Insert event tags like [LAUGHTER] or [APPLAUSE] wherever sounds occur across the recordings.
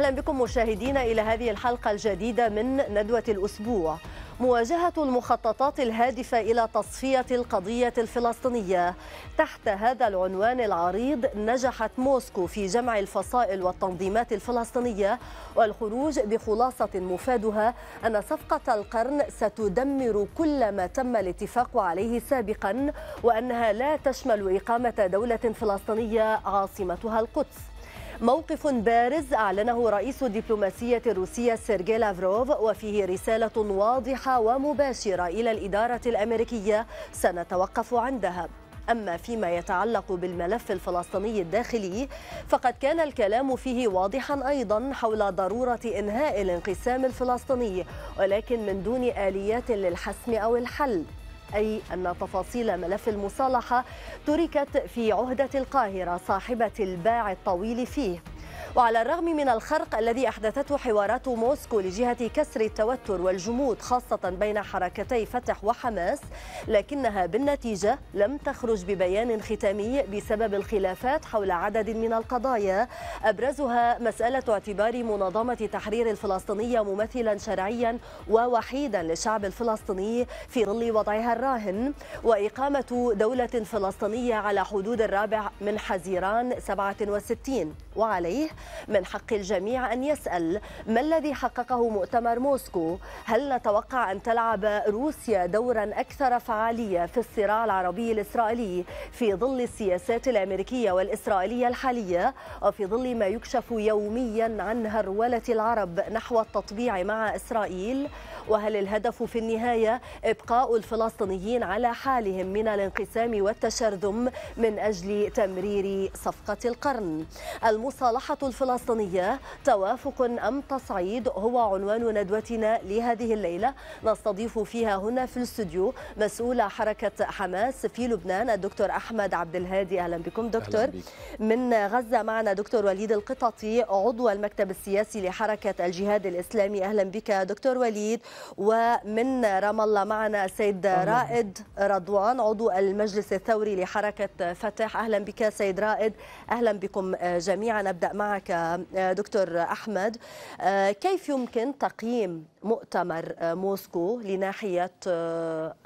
أهلا بكم مشاهدينا إلى هذه الحلقة الجديدة من ندوة الأسبوع مواجهة المخططات الهادفة إلى تصفية القضية الفلسطينية تحت هذا العنوان العريض نجحت موسكو في جمع الفصائل والتنظيمات الفلسطينية والخروج بخلاصة مفادها أن صفقة القرن ستدمر كل ما تم الاتفاق عليه سابقا وأنها لا تشمل إقامة دولة فلسطينية عاصمتها القدس موقف بارز أعلنه رئيس الدبلوماسية الروسية سيرجي لافروف وفيه رسالة واضحة ومباشرة إلى الإدارة الأمريكية سنتوقف عندها أما فيما يتعلق بالملف الفلسطيني الداخلي فقد كان الكلام فيه واضحا أيضا حول ضرورة إنهاء الانقسام الفلسطيني ولكن من دون آليات للحسم أو الحل أي أن تفاصيل ملف المصالحة تركت في عهدة القاهرة صاحبة الباع الطويل فيه وعلى الرغم من الخرق الذي أحدثته حوارات موسكو لجهة كسر التوتر والجمود خاصة بين حركتي فتح وحماس لكنها بالنتيجة لم تخرج ببيان ختامي بسبب الخلافات حول عدد من القضايا أبرزها مسألة اعتبار منظمة تحرير الفلسطينية ممثلا شرعيا ووحيدا للشعب الفلسطيني في ظل وضعها الراهن وإقامة دولة فلسطينية على حدود الرابع من حزيران 67 وعليه من حق الجميع أن يسأل ما الذي حققه مؤتمر موسكو هل نتوقع أن تلعب روسيا دورا أكثر فعالية في الصراع العربي الإسرائيلي في ظل السياسات الأمريكية والإسرائيلية الحالية وفي ظل ما يكشف يوميا عن هرولة العرب نحو التطبيع مع إسرائيل وهل الهدف في النهاية إبقاء الفلسطينيين على حالهم من الانقسام والتشرذم من أجل تمرير صفقة القرن المصر المصالحة الفلسطينية توافق أم تصعيد هو عنوان ندوتنا لهذه الليلة نستضيف فيها هنا في الاستوديو مسؤول حركة حماس في لبنان الدكتور أحمد عبد الهادي أهلا بكم دكتور أهلا بك. من غزة معنا دكتور وليد القططي عضو المكتب السياسي لحركة الجهاد الإسلامي أهلا بك دكتور وليد ومن رام الله معنا السيد رائد رضوان عضو المجلس الثوري لحركة فتح أهلا بك سيد رائد أهلا بكم جميعا جميعا أبدأ معك آه، دكتور أحمد آه، كيف يمكن تقييم مؤتمر آه، موسكو لناحية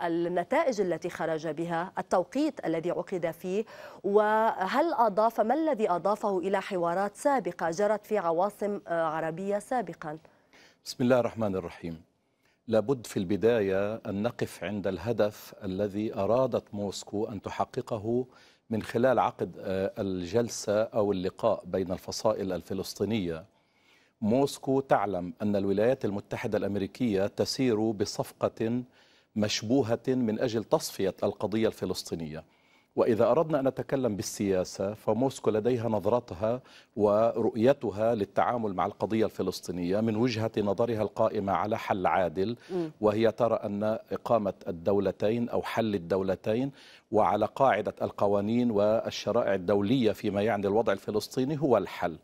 النتائج التي خرج بها التوقيت الذي عقد فيه وهل أضاف ما الذي أضافه إلى حوارات سابقة جرت في عواصم عربية سابقا بسم الله الرحمن الرحيم لابد في البداية أن نقف عند الهدف الذي أرادت موسكو أن تحققه من خلال عقد آه، الجلسة أو اللقاء بين الفصائل الفلسطينية موسكو تعلم أن الولايات المتحدة الأمريكية تسير بصفقة مشبوهة من أجل تصفية القضية الفلسطينية وإذا أردنا أن نتكلم بالسياسة فموسكو لديها نظرتها ورؤيتها للتعامل مع القضية الفلسطينية من وجهة نظرها القائمة على حل عادل وهي ترى أن إقامة الدولتين أو حل الدولتين وعلى قاعدة القوانين والشرائع الدولية فيما يعني الوضع الفلسطيني هو الحل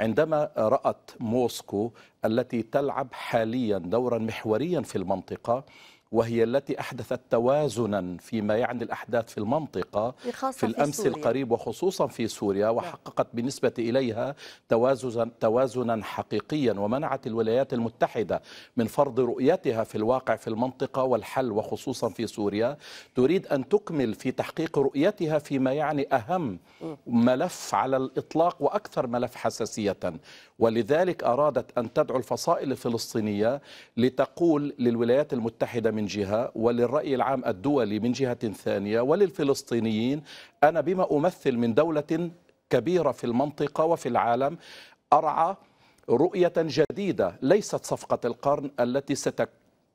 عندما رأت موسكو التي تلعب حاليا دورا محوريا في المنطقة وهي التي أحدثت توازنا فيما يعني الأحداث في المنطقة في الأمس في القريب وخصوصا في سوريا نعم. وحققت بالنسبة إليها توازنا, توازنا حقيقيا ومنعت الولايات المتحدة من فرض رؤيتها في الواقع في المنطقة والحل وخصوصا في سوريا تريد أن تكمل في تحقيق رؤيتها فيما يعني أهم ملف على الإطلاق وأكثر ملف حساسية ولذلك أرادت أن تدعو الفصائل الفلسطينية لتقول للولايات المتحدة من من جهة وللرأي العام الدولي من جهة ثانية وللفلسطينيين أنا بما أمثل من دولة كبيرة في المنطقة وفي العالم أرعى رؤية جديدة ليست صفقة القرن التي ستك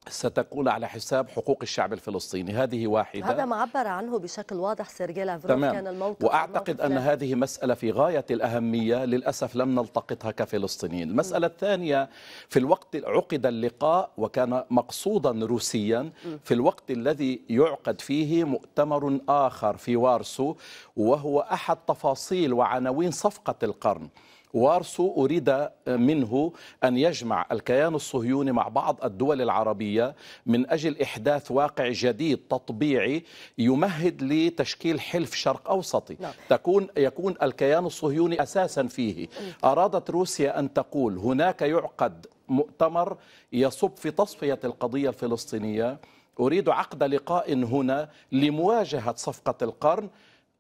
ستكون على حساب حقوق الشعب الفلسطيني هذه واحدة هذا ما عبر عنه بشكل واضح سيرجي لافروف تمام. كان الموقف وأعتقد أن لا. هذه مسألة في غاية الأهمية للأسف لم نلتقطها كفلسطينيين المسألة م. الثانية في الوقت عقد اللقاء وكان مقصودا روسيا م. في الوقت الذي يعقد فيه مؤتمر آخر في وارسو وهو أحد تفاصيل وعناوين صفقة القرن وارسو أريد منه أن يجمع الكيان الصهيوني مع بعض الدول العربية من أجل إحداث واقع جديد تطبيعي يمهد لتشكيل حلف شرق أوسطي نعم. تكون يكون الكيان الصهيوني أساسا فيه أرادت روسيا أن تقول هناك يعقد مؤتمر يصب في تصفية القضية الفلسطينية أريد عقد لقاء هنا لمواجهة صفقة القرن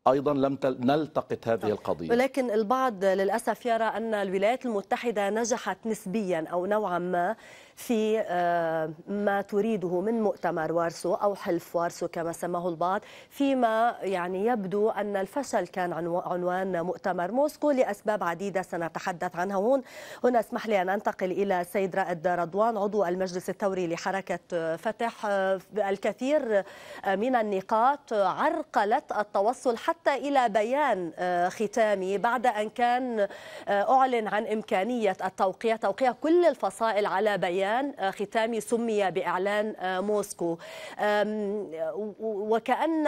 ايضا لم نلتقط هذه طيب. القضيه ولكن البعض للاسف يرى ان الولايات المتحده نجحت نسبيا او نوعا ما في آه، ما تريده من مؤتمر وارسو أو حلف وارسو كما سماه البعض فيما يعني يبدو أن الفشل كان عنوان مؤتمر موسكو لأسباب عديدة سنتحدث عنها هون هنا اسمح لي أن أنتقل إلى السيد رائد رضوان عضو المجلس الثوري لحركة آه، فتح آه، الكثير من النقاط عرقلت التوصل حتى إلى بيان ختامي بعد أن كان أعلن عن إمكانية التوقيع توقيع كل الفصائل على بيان إعلان آه، ختامي سمي بإعلان آه، موسكو وكأن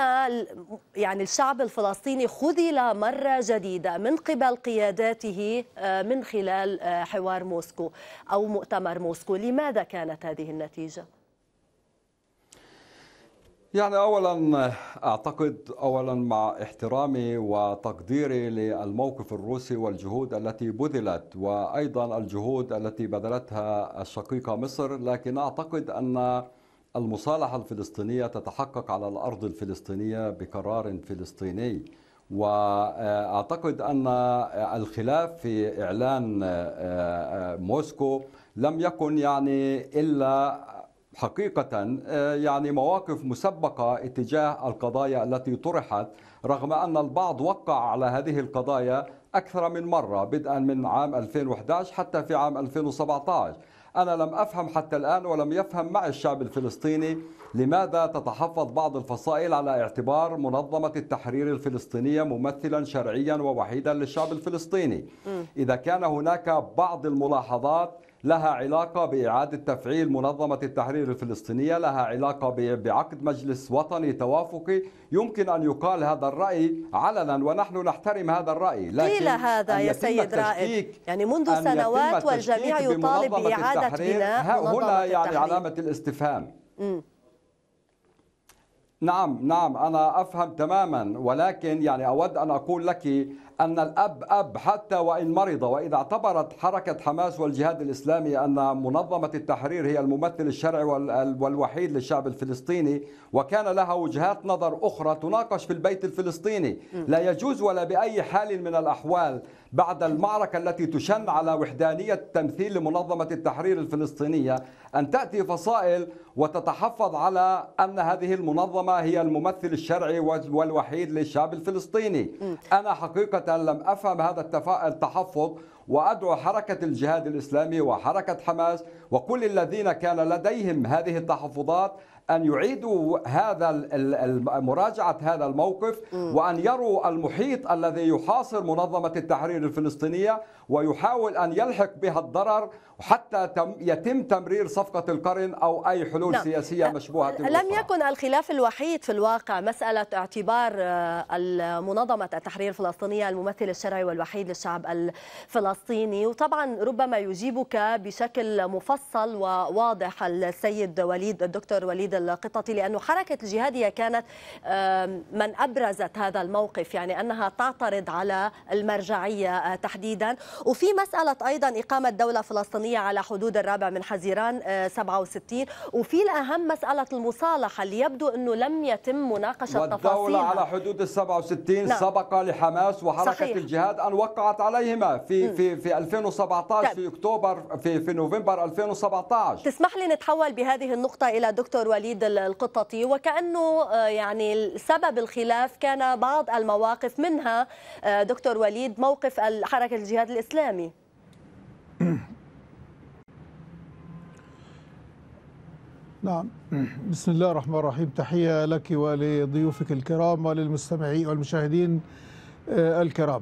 يعني الشعب الفلسطيني خذل مرة جديدة من قبل قياداته آه، من خلال حوار موسكو أو مؤتمر موسكو لماذا كانت هذه النتيجة؟ يعني اولا اعتقد اولا مع احترامي وتقديري للموقف الروسي والجهود التي بذلت وايضا الجهود التي بذلتها الشقيقه مصر لكن اعتقد ان المصالحه الفلسطينيه تتحقق على الارض الفلسطينيه بقرار فلسطيني واعتقد ان الخلاف في اعلان آه، آه، موسكو لم يكن يعني الا حقيقة آه، يعني مواقف مسبقة اتجاه القضايا التي طرحت رغم أن البعض وقع على هذه القضايا أكثر من مرة بدءا من عام 2011 حتى في عام 2017 أنا لم أفهم حتى الآن ولم يفهم مع الشعب الفلسطيني لماذا تتحفظ بعض الفصائل على اعتبار منظمة التحرير الفلسطينية ممثلا شرعيا ووحيدا للشعب الفلسطيني إذا كان هناك بعض الملاحظات لها علاقة بإعادة تفعيل منظمة التحرير الفلسطينية لها علاقة بعقد مجلس وطني توافقي يمكن أن يقال هذا الرأي علنا ونحن نحترم هذا الرأي لكن قيل هذا يا سيد رائد يعني منذ سنوات والجميع يطالب بإعادة بناء منظمة هنا يعني التحرير. علامة الاستفهام م. نعم نعم أنا أفهم تماما ولكن يعني أود أن أقول لك أن الأب أب حتى وإن مرض وإذا اعتبرت حركة حماس والجهاد الإسلامي أن منظمة التحرير هي الممثل الشرعي والوحيد للشعب الفلسطيني وكان لها وجهات نظر أخرى تناقش في البيت الفلسطيني لا يجوز ولا بأي حال من الأحوال بعد المعركة التي تشن على وحدانية التمثيل لمنظمة التحرير الفلسطينية أن تأتي فصائل وتتحفظ على أن هذه المنظمة هي الممثل الشرعي والوحيد للشعب الفلسطيني أنا حقيقة حقيقة لم أفهم هذا التحفظ وأدعو حركة الجهاد الإسلامي وحركة حماس وكل الذين كان لديهم هذه التحفظات أن يعيدوا هذا مراجعة هذا الموقف وأن يروا المحيط الذي يحاصر منظمة التحرير الفلسطينية ويحاول أن يلحق بها الضرر حتى يتم تمرير صفقة القرن أو أي حلول نعم. لا. سياسية مشبوهة لم الوصف. يكن الخلاف الوحيد في الواقع مسألة اعتبار آه، منظمة التحرير الفلسطينية الممثل الشرعي والوحيد للشعب الفلسطيني وطبعا ربما يجيبك بشكل مفصل وواضح السيد وليد الدكتور وليد القطط لأن حركة الجهادية كانت من أبرزت هذا الموقف يعني أنها تعترض على المرجعية آه، تحديدا وفي مسألة أيضا إقامة دولة فلسطينية على حدود الرابع من حزيران 67 آه، وفي الأهم مسألة المصالحة اللي يبدو أنه لم يتم مناقشة تفاصيلها والدولة على حدود ال 67 نعم. سبق لحماس وحركة صحيح. الجهاد أن وقعت عليهما في م. في في 2017 طيب. في أكتوبر في في نوفمبر 2017 تسمح لي نتحول بهذه النقطة إلى دكتور وليد وليد القططي وكأنه آه، يعني سبب الخلاف كان بعض المواقف منها آه، دكتور وليد موقف حركة الجهاد الإسلامي [CLEARS THROAT] نعم [CLEARS THROAT] بسم الله الرحمن الرحيم تحية لك ولضيوفك الكرام وللمستمعين والمشاهدين آه، الكرام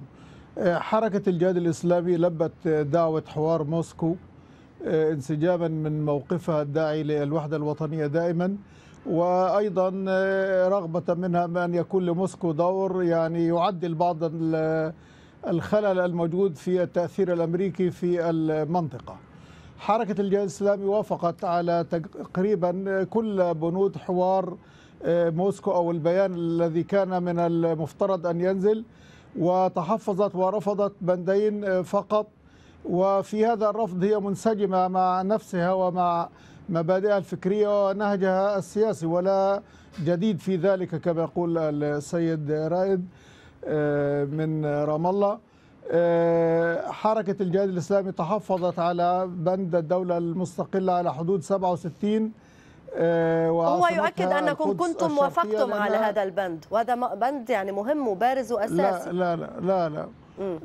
حركة الجهاد الإسلامي لبت دعوة حوار موسكو آه، انسجاما من موقفها الداعي للوحدة الوطنية دائما وأيضا آه، رغبة منها بأن يكون لموسكو دور يعني يعدل بعض الخلل الموجود في التأثير الأمريكي في المنطقة حركة الجهاد الإسلامي وافقت على تقريبا كل بنود حوار آه، موسكو أو البيان الذي كان من المفترض أن ينزل وتحفظت ورفضت بندين فقط وفي هذا الرفض هي منسجمة مع نفسها ومع مبادئها الفكرية ونهجها السياسي ولا جديد في ذلك كما يقول السيد رائد آه، من رام الله آه، حركة الجهاد الإسلامي تحفظت على بند الدولة المستقلة على حدود 67 آه، هو يؤكد انكم كنتم وافقتم على هذا البند وهذا بند يعني مهم وبارز واساسي لا لا لا, لا, لا.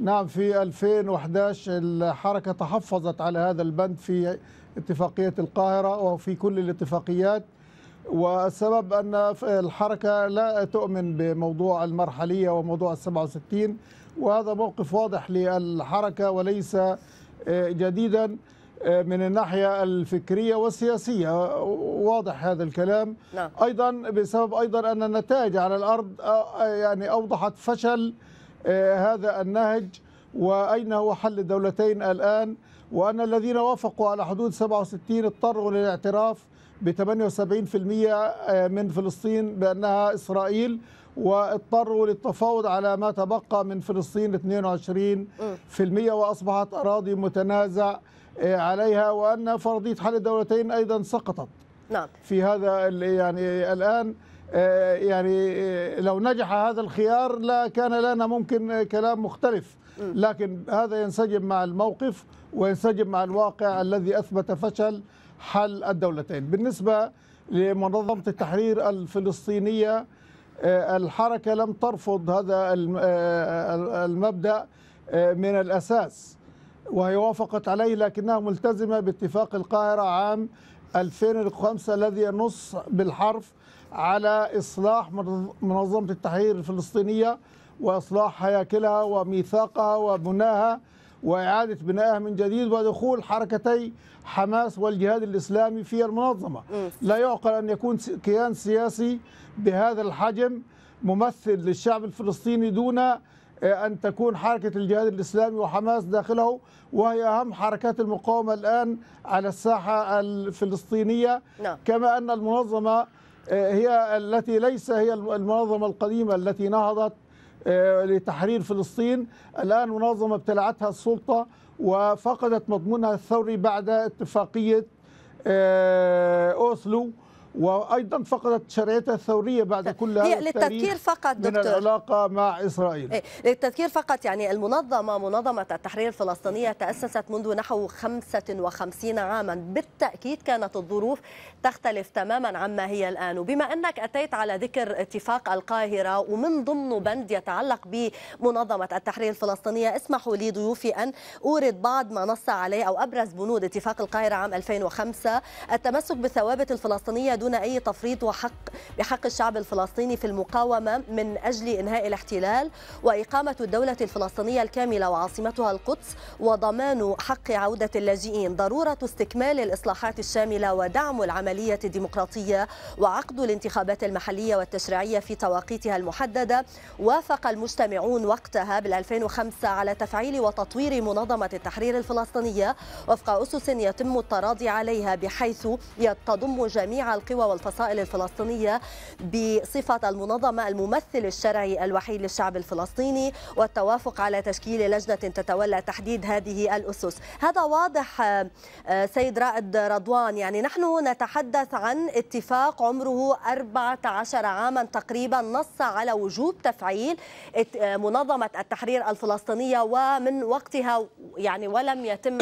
نعم في 2011 الحركة تحفظت على هذا البند في اتفاقية القاهرة وفي كل الاتفاقيات والسبب أن الحركة لا تؤمن بموضوع المرحلية وموضوع السبعة وستين وهذا موقف واضح للحركة وليس آه، جديدا آه، من الناحية الفكرية والسياسية آه، واضح هذا الكلام نعم. أيضا بسبب أيضا أن النتائج على الأرض يعني أوضحت فشل آه، هذا النهج وأين هو حل الدولتين الآن وأن الذين وافقوا على حدود 67 اضطروا للاعتراف ب 78% آه، من فلسطين بأنها إسرائيل واضطروا للتفاوض على ما تبقى من فلسطين 22% وأصبحت أراضي متنازع آه، عليها وأن فرضية حل الدولتين أيضا سقطت نعم. في هذا يعني الآن آه، يعني آه، لو نجح هذا الخيار لا كان لنا ممكن آه، كلام مختلف لكن هذا ينسجم مع الموقف وينسجم مع الواقع الذي أثبت فشل حل الدولتين بالنسبة لمنظمة التحرير الفلسطينية الحركة لم ترفض هذا المبدأ من الأساس وهي وافقت عليه لكنها ملتزمة باتفاق القاهرة عام 2005 الذي ينص بالحرف على إصلاح منظمة التحرير الفلسطينية وإصلاح هياكلها وميثاقها وبناها وإعادة بنائها من جديد ودخول حركتي حماس والجهاد الإسلامي في المنظمة لا يعقل أن يكون كيان سياسي بهذا الحجم ممثل للشعب الفلسطيني دون آه، أن تكون حركة الجهاد الإسلامي وحماس داخله وهي أهم حركات المقاومة الآن على الساحة الفلسطينية نعم. كما أن المنظمة آه، هي التي ليس هي المنظمة القديمة التي نهضت آه، لتحرير فلسطين الآن منظمة ابتلعتها السلطة وفقدت مضمونها الثوري بعد اتفاقية آه، أوسلو وايضا فقدت شرعيتها الثوريه بعد طيب، كل هذا للتذكير فقط دكتور من العلاقه مع اسرائيل إيه، للتذكير فقط يعني المنظمه منظمه التحرير الفلسطينيه تاسست منذ نحو 55 عاما بالتاكيد كانت الظروف تختلف تماما عما هي الان وبما انك اتيت على ذكر اتفاق القاهره ومن ضمنه بند يتعلق بمنظمه التحرير الفلسطينيه اسمحوا لي ضيوفي ان اورد بعض ما نص عليه او ابرز بنود اتفاق القاهره عام 2005 التمسك بالثوابت الفلسطينيه دون أي تفريط وحق بحق الشعب الفلسطيني في المقاومة من أجل إنهاء الاحتلال وإقامة الدولة الفلسطينية الكاملة وعاصمتها القدس وضمان حق عودة اللاجئين ضرورة استكمال الإصلاحات الشاملة ودعم العملية الديمقراطية وعقد الانتخابات المحلية والتشريعية في تواقيتها المحددة وافق المجتمعون وقتها بال2005 على تفعيل وتطوير منظمة التحرير الفلسطينية وفق أسس يتم التراضي عليها بحيث تضم جميع القوى القوى والفصائل الفلسطينية بصفة المنظمة الممثل الشرعي الوحيد للشعب الفلسطيني والتوافق على تشكيل لجنة تتولى تحديد هذه الأسس هذا واضح آه، آه، سيد رائد رضوان يعني نحن نتحدث عن اتفاق عمره 14 عاما تقريبا نص على وجوب تفعيل آه، منظمة التحرير الفلسطينية ومن وقتها يعني ولم يتم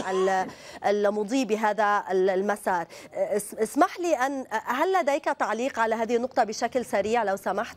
المضي بهذا المسار اسمح لي أن هل لديك تعليق على هذه النقطة بشكل سريع لو سمحت؟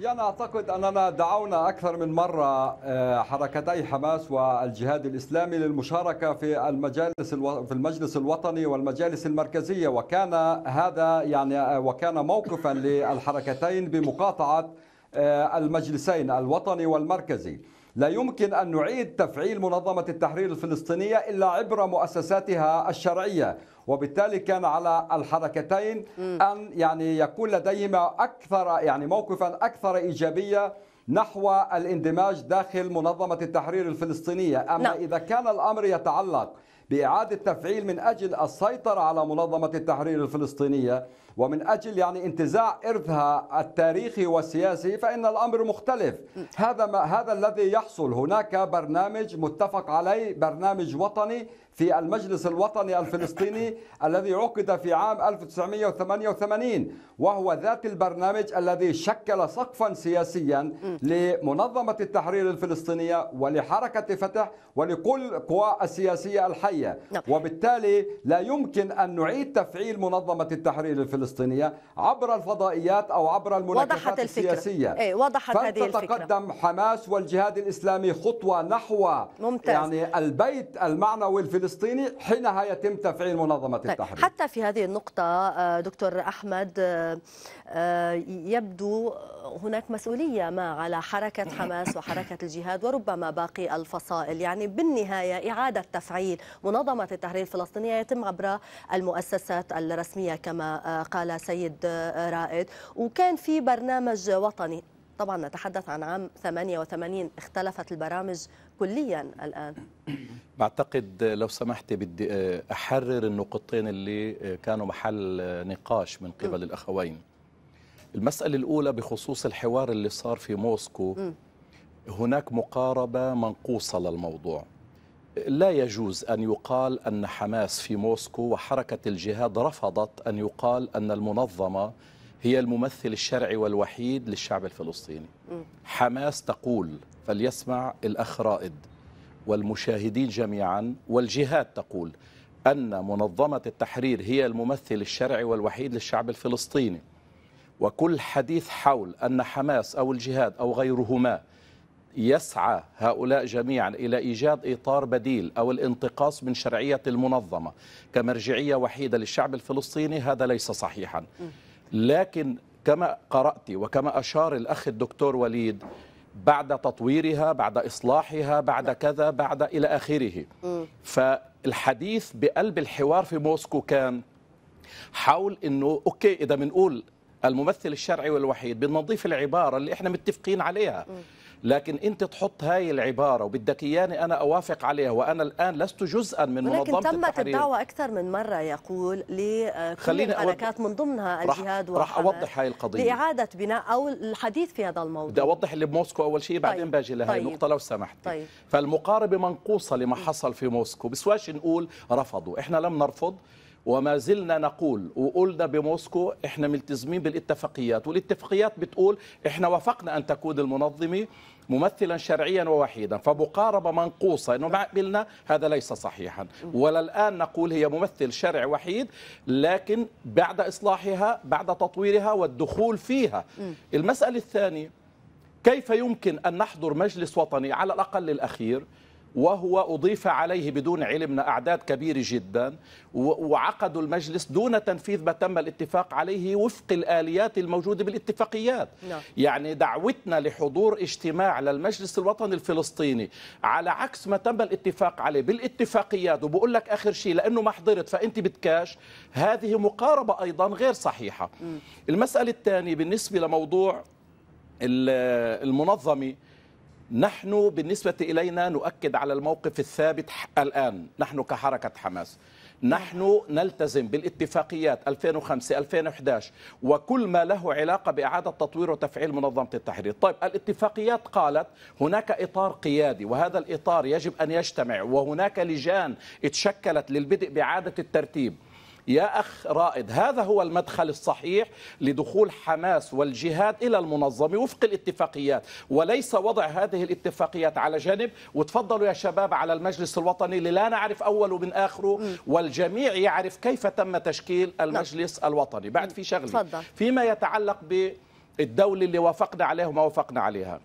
يعني أعتقد أننا دعونا أكثر من مرة آه، حركتي حماس والجهاد الإسلامي للمشاركة في المجالس في المجلس الوطني والمجالس المركزية وكان هذا يعني آه، وكان موقفا للحركتين بمقاطعة آه، المجلسين الوطني والمركزي. لا يمكن أن نعيد تفعيل منظمة التحرير الفلسطينية إلا عبر مؤسساتها الشرعية وبالتالي كان على الحركتين أن يعني يكون لديهما أكثر يعني موقفا أكثر إيجابية نحو الاندماج داخل منظمة التحرير الفلسطينية أما نعم. إذا كان الأمر يتعلق بإعادة تفعيل من أجل السيطرة على منظمة التحرير الفلسطينية ومن أجل يعني انتزاع إرثها التاريخي والسياسي فإن الأمر مختلف هذا ما هذا الذي يحصل هناك برنامج متفق عليه برنامج وطني في المجلس الوطني الفلسطيني [LAUGHS] الذي عقد في عام 1988 وهو ذات البرنامج الذي شكل سقفا سياسيا لمنظمة التحرير الفلسطينية ولحركة فتح ولكل قوى السياسية الحية نعم. وبالتالي لا يمكن أن نعيد تفعيل منظمة التحرير الفلسطينية الفلسطينية عبر الفضائيات أو عبر المناكفات السياسية إيه، وضحت هذه الفكرة فتتقدم حماس والجهاد الإسلامي خطوة نحو ممتاز. يعني البيت المعنوي الفلسطيني حينها يتم تفعيل منظمة طيب. التحرير حتى في هذه النقطة آه، دكتور أحمد آه، آه، يبدو هناك مسؤولية ما على حركة حماس وحركة الجهاد وربما باقي الفصائل يعني بالنهاية إعادة تفعيل منظمة التحرير الفلسطينية يتم عبر المؤسسات الرسمية كما قال سيد رائد وكان في برنامج وطني طبعا نتحدث عن عام 88 اختلفت البرامج كليا الآن بعتقد لو سمحت بدي أحرر النقطتين اللي كانوا محل نقاش من قبل م. الأخوين المسألة الأولى بخصوص الحوار اللي صار في موسكو م. هناك مقاربة منقوصة للموضوع لا يجوز أن يقال أن حماس في موسكو وحركة الجهاد رفضت أن يقال أن المنظمة هي الممثل الشرعي والوحيد للشعب الفلسطيني حماس تقول فليسمع الأخ رائد والمشاهدين جميعا والجهاد تقول أن منظمة التحرير هي الممثل الشرعي والوحيد للشعب الفلسطيني وكل حديث حول أن حماس أو الجهاد أو غيرهما يسعى هؤلاء جميعا إلى إيجاد إطار بديل أو الانتقاص من شرعية المنظمة كمرجعية وحيدة للشعب الفلسطيني هذا ليس صحيحا لكن كما قرأت وكما أشار الأخ الدكتور وليد بعد تطويرها بعد إصلاحها بعد نعم. كذا بعد إلى آخره فالحديث بقلب الحوار في موسكو كان حول أنه أوكي إذا بنقول الممثل الشرعي والوحيد بنضيف العبارة اللي إحنا متفقين عليها م. لكن انت تحط هاي العباره وبدك اياني انا اوافق عليها وانا الان لست جزءا من منظمه ولكن تمت الدعوه اكثر من مره يقول لكل الحركات من ضمنها الجهاد راح اوضح هاي القضيه لاعاده بناء او الحديث في هذا الموضوع بدي اوضح اللي بموسكو اول شيء بعدين طيب. باجي لهي طيب. النقطه لو سمحت طيب. فالمقاربه منقوصه لما حصل في موسكو بسواش نقول رفضوا احنا لم نرفض وما زلنا نقول وقلنا بموسكو احنا ملتزمين بالاتفاقيات والاتفاقيات بتقول احنا وافقنا ان تكون المنظمه ممثلا شرعيا ووحيدا فمقاربة منقوصة أنه ما قبلنا هذا ليس صحيحا ولا الآن نقول هي ممثل شرع وحيد لكن بعد إصلاحها بعد تطويرها والدخول فيها المسألة الثانية كيف يمكن أن نحضر مجلس وطني على الأقل الأخير وهو أضيف عليه بدون علمنا أعداد كبيرة جدا وعقدوا المجلس دون تنفيذ ما تم الاتفاق عليه وفق الآليات الموجودة بالاتفاقيات نعم. يعني دعوتنا لحضور اجتماع للمجلس الوطني الفلسطيني على عكس ما تم الاتفاق عليه بالاتفاقيات وبقول لك آخر شيء لأنه ما حضرت فأنت بتكاش هذه مقاربة أيضا غير صحيحة م. المسألة الثانية بالنسبة لموضوع المنظمة نحن بالنسبة إلينا نؤكد على الموقف الثابت الآن نحن كحركة حماس نحن نلتزم بالاتفاقيات 2005 2011 وكل ما له علاقة بإعادة تطوير وتفعيل منظمة التحرير طيب الاتفاقيات قالت هناك إطار قيادي وهذا الإطار يجب أن يجتمع وهناك لجان اتشكلت للبدء بإعادة الترتيب يا أخ رائد هذا هو المدخل الصحيح لدخول حماس والجهاد إلى المنظمة وفق الاتفاقيات وليس وضع هذه الاتفاقيات على جانب وتفضلوا يا شباب على المجلس الوطني اللي لا نعرف أوله من آخره والجميع يعرف كيف تم تشكيل نعم. المجلس الوطني بعد في شغلة فيما يتعلق بالدولة اللي وافقنا عليها وما وافقنا عليها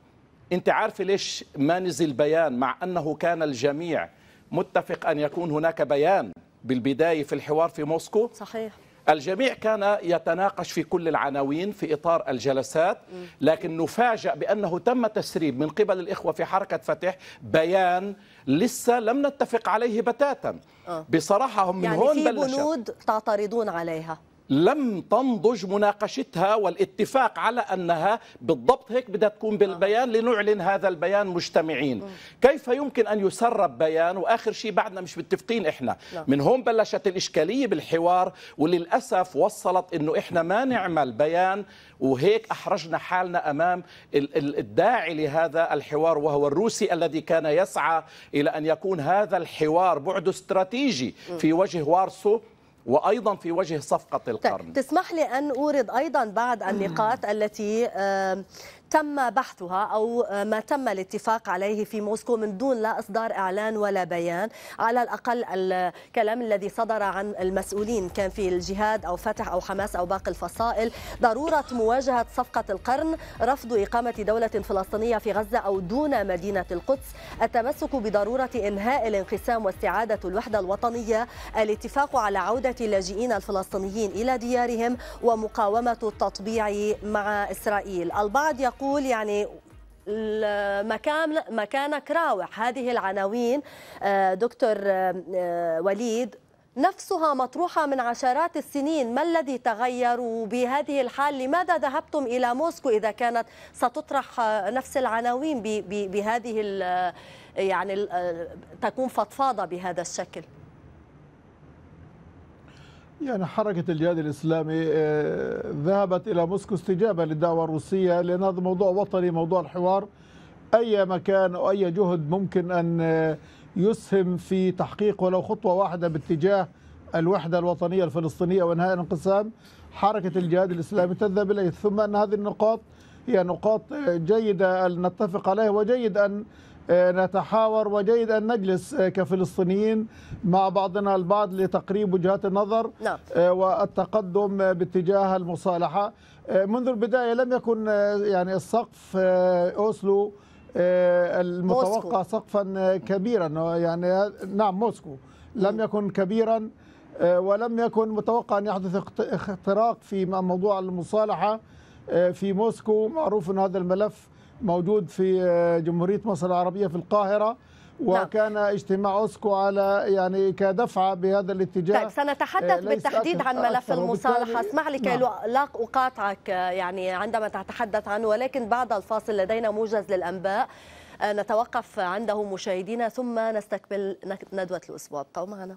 أنت عارفة ليش ما نزل بيان مع أنه كان الجميع متفق أن يكون هناك بيان بالبداية في الحوار في موسكو صحيح الجميع كان يتناقش في كل العناوين في إطار الجلسات لكن نفاجأ بأنه تم تسريب من قبل الإخوة في حركة فتح بيان لسه لم نتفق عليه بتاتا آه. بصراحة هم من يعني هون بلشوا يعني في بنود تعترضون عليها لم تنضج مناقشتها والاتفاق على انها بالضبط هيك بدها تكون بالبيان لنعلن هذا البيان مجتمعين كيف يمكن ان يسرب بيان واخر شيء بعدنا مش متفقين احنا من هون بلشت الاشكاليه بالحوار وللاسف وصلت انه احنا ما نعمل بيان وهيك احرجنا حالنا امام الداعي لهذا الحوار وهو الروسي الذي كان يسعى الى ان يكون هذا الحوار بعد استراتيجي في وجه وارسو وأيضا في وجه صفقة طيب، القرن تسمح لي أن أورد أيضا بعض النقاط التي تم بحثها أو ما تم الاتفاق عليه في موسكو من دون لا إصدار إعلان ولا بيان على الأقل الكلام الذي صدر عن المسؤولين كان في الجهاد أو فتح أو حماس أو باقي الفصائل ضرورة مواجهة صفقة القرن رفض إقامة دولة فلسطينية في غزة أو دون مدينة القدس التمسك بضرورة إنهاء الانقسام واستعادة الوحدة الوطنية الاتفاق على عودة اللاجئين الفلسطينيين إلى ديارهم ومقاومة التطبيع مع إسرائيل البعض يقول تقول يعني المكان مكانك راوح هذه العناوين آه، دكتور آه، آه، وليد نفسها مطروحة من عشرات السنين ما الذي تغير بهذه الحال لماذا ذهبتم إلى موسكو إذا كانت ستطرح نفس العناوين بهذه يعني تكون فضفاضة بهذا الشكل يعني حركة الجهاد الإسلامي آه، ذهبت إلى موسكو استجابة للدعوة الروسية لأن هذا موضوع وطني موضوع الحوار أي مكان أو أي جهد ممكن أن آه، يسهم في تحقيق ولو خطوة واحدة باتجاه الوحدة الوطنية الفلسطينية وإنهاء الانقسام حركة الجهاد الإسلامي تذهب إليه ثم أن هذه النقاط هي نقاط آه، جيدة أن نتفق عليها وجيد أن آه، نتحاور وجيد أن نجلس آه، كفلسطينيين مع بعضنا البعض لتقريب وجهات النظر نعم. آه، والتقدم باتجاه المصالحة منذ البداية لم يكن يعني السقف أوسلو المتوقع سقفا كبيرا يعني نعم موسكو لم يكن كبيرا ولم يكن متوقع أن يحدث اختراق في موضوع المصالحة في موسكو معروف أن هذا الملف موجود في آه، جمهورية مصر العربية في القاهرة نعم. وكان اجتماع اوسكو على يعني كدفعه بهذا الاتجاه طيب سنتحدث آه، بالتحديد عن ملف المصالحه اسمح لي كي نعم. لا اقاطعك آه، يعني عندما تتحدث عنه ولكن بعد الفاصل لدينا موجز للانباء نتوقف عنده مشاهدينا ثم نستقبل ندوه الاسبوع ابقوا معنا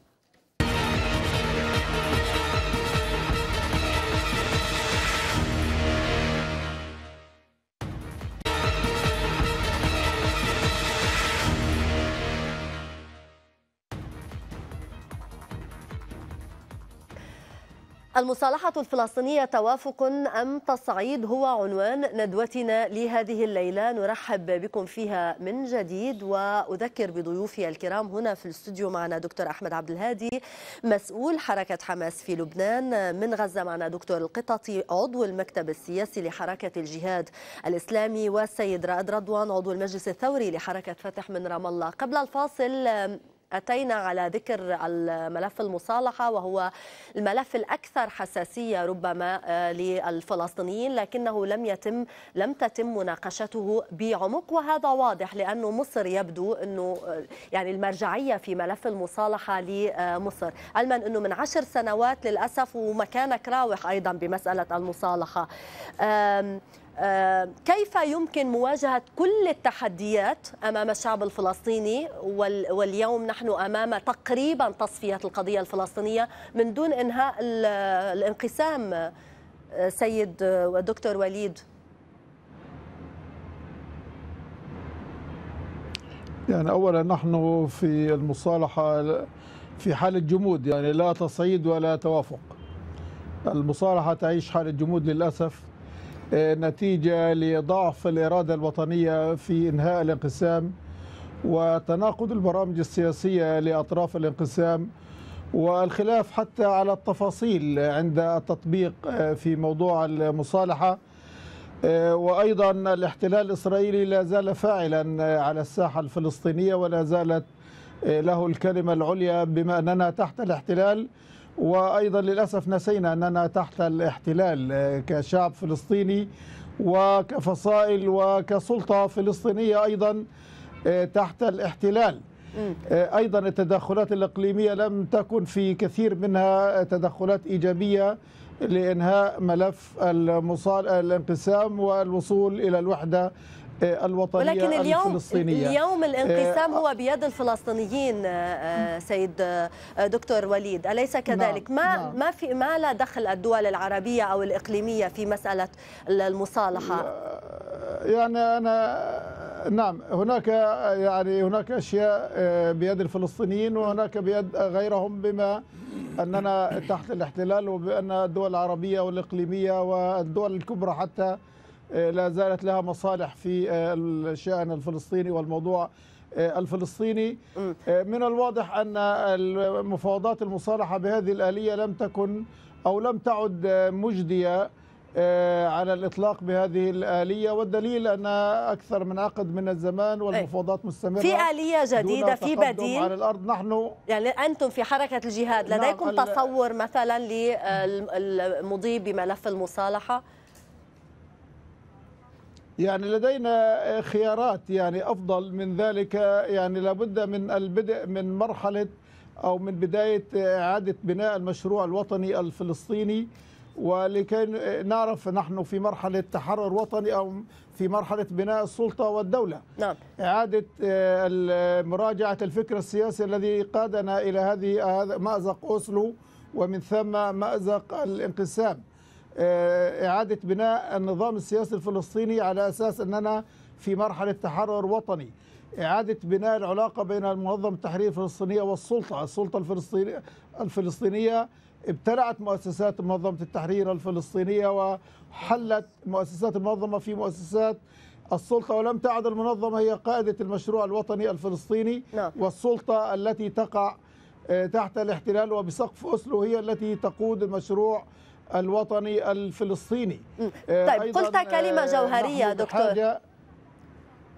المصالحة الفلسطينية توافق أم تصعيد هو عنوان ندوتنا لهذه الليلة نرحب بكم فيها من جديد وأذكر بضيوفي الكرام هنا في الاستوديو معنا دكتور أحمد عبد الهادي مسؤول حركة حماس في لبنان من غزة معنا دكتور القططي عضو المكتب السياسي لحركة الجهاد الإسلامي والسيد رائد رضوان عضو المجلس الثوري لحركة فتح من رام الله قبل الفاصل أتينا على ذكر الملف المصالحة وهو الملف الأكثر حساسية ربما آه، للفلسطينيين لكنه لم يتم لم تتم مناقشته بعمق وهذا واضح لأنه مصر يبدو أنه آه، يعني المرجعية في ملف المصالحة لمصر علما أنه من عشر سنوات للأسف ومكانك راوح أيضا بمسألة المصالحة كيف يمكن مواجهة كل التحديات أمام الشعب الفلسطيني واليوم نحن أمام تقريبا تصفية القضية الفلسطينية من دون إنهاء الانقسام سيد ودكتور وليد يعني أولا نحن في المصالحة في حالة جمود يعني لا تصعيد ولا توافق المصالحة تعيش حالة جمود للأسف نتيجة لضعف الإرادة الوطنية في إنهاء الانقسام وتناقض البرامج السياسية لأطراف الانقسام والخلاف حتى على التفاصيل عند التطبيق آه، في موضوع المصالحة آه، وأيضا الاحتلال الإسرائيلي لا زال فاعلا آه، على الساحة الفلسطينية ولا زالت له الكلمة العليا بما أننا تحت الاحتلال وأيضا للأسف نسينا أننا تحت الاحتلال آه، كشعب فلسطيني وكفصائل وكسلطة فلسطينية أيضا آه، تحت الاحتلال آه، أيضا التدخلات الإقليمية لم تكن في كثير منها تدخلات إيجابية لإنهاء ملف الانقسام والوصول إلى الوحدة إيه، الوطنيه ولكن اليوم الفلسطينيه اليوم الانقسام إيه، هو بيد الفلسطينيين آه، آه، سيد آه، دكتور وليد اليس نعم، كذلك ما نعم. ما في ما لا دخل الدول العربيه او الاقليميه في مساله المصالحه يعني انا نعم هناك يعني هناك اشياء بيد الفلسطينيين وهناك بيد غيرهم بما اننا تحت الاحتلال وبان الدول العربيه والاقليميه والدول الكبرى حتى آه، لا زالت لها مصالح في آه، الشأن الفلسطيني والموضوع آه، الفلسطيني من الواضح أن المفاوضات المصالحة بهذه الآلية لم تكن أو لم تعد مجدية على الإطلاق بهذه الآلية والدليل أن أكثر من عقد من الزمان إيه. والمفاوضات مستمرة في آلية جديدة في بديل على الأرض نحن يعني أنتم في حركة الجهاد نعم، لديكم نعم تصور مثلا للمضي بملف المصالحة يعني لدينا آه، خيارات يعني أفضل من ذلك يعني لابد من البدء من مرحلة أو من بداية إعادة بناء المشروع الوطني الفلسطيني ولكي نعرف نحن في مرحلة تحرر وطني أو في مرحلة بناء السلطة والدولة نعم. إعادة آه، مراجعة الفكر السياسي الذي قادنا إلى هذه مأزق أوسلو ومن ثم مأزق الانقسام آه، إعادة بناء النظام السياسي الفلسطيني على أساس أننا في مرحلة تحرر وطني إعادة بناء العلاقة بين المنظمة التحرير الفلسطينية والسلطة السلطة الفلسطينية, الفلسطينية ابتلعت مؤسسات منظمة التحرير الفلسطينية وحلت مؤسسات المنظمة في مؤسسات السلطة ولم تعد المنظمة هي قائدة المشروع الوطني الفلسطيني نعم. والسلطة التي تقع آه، تحت الاحتلال وبسقف أسلو هي التي تقود المشروع الوطني الفلسطيني آه، طيب قلت كلمة آه، جوهرية دكتور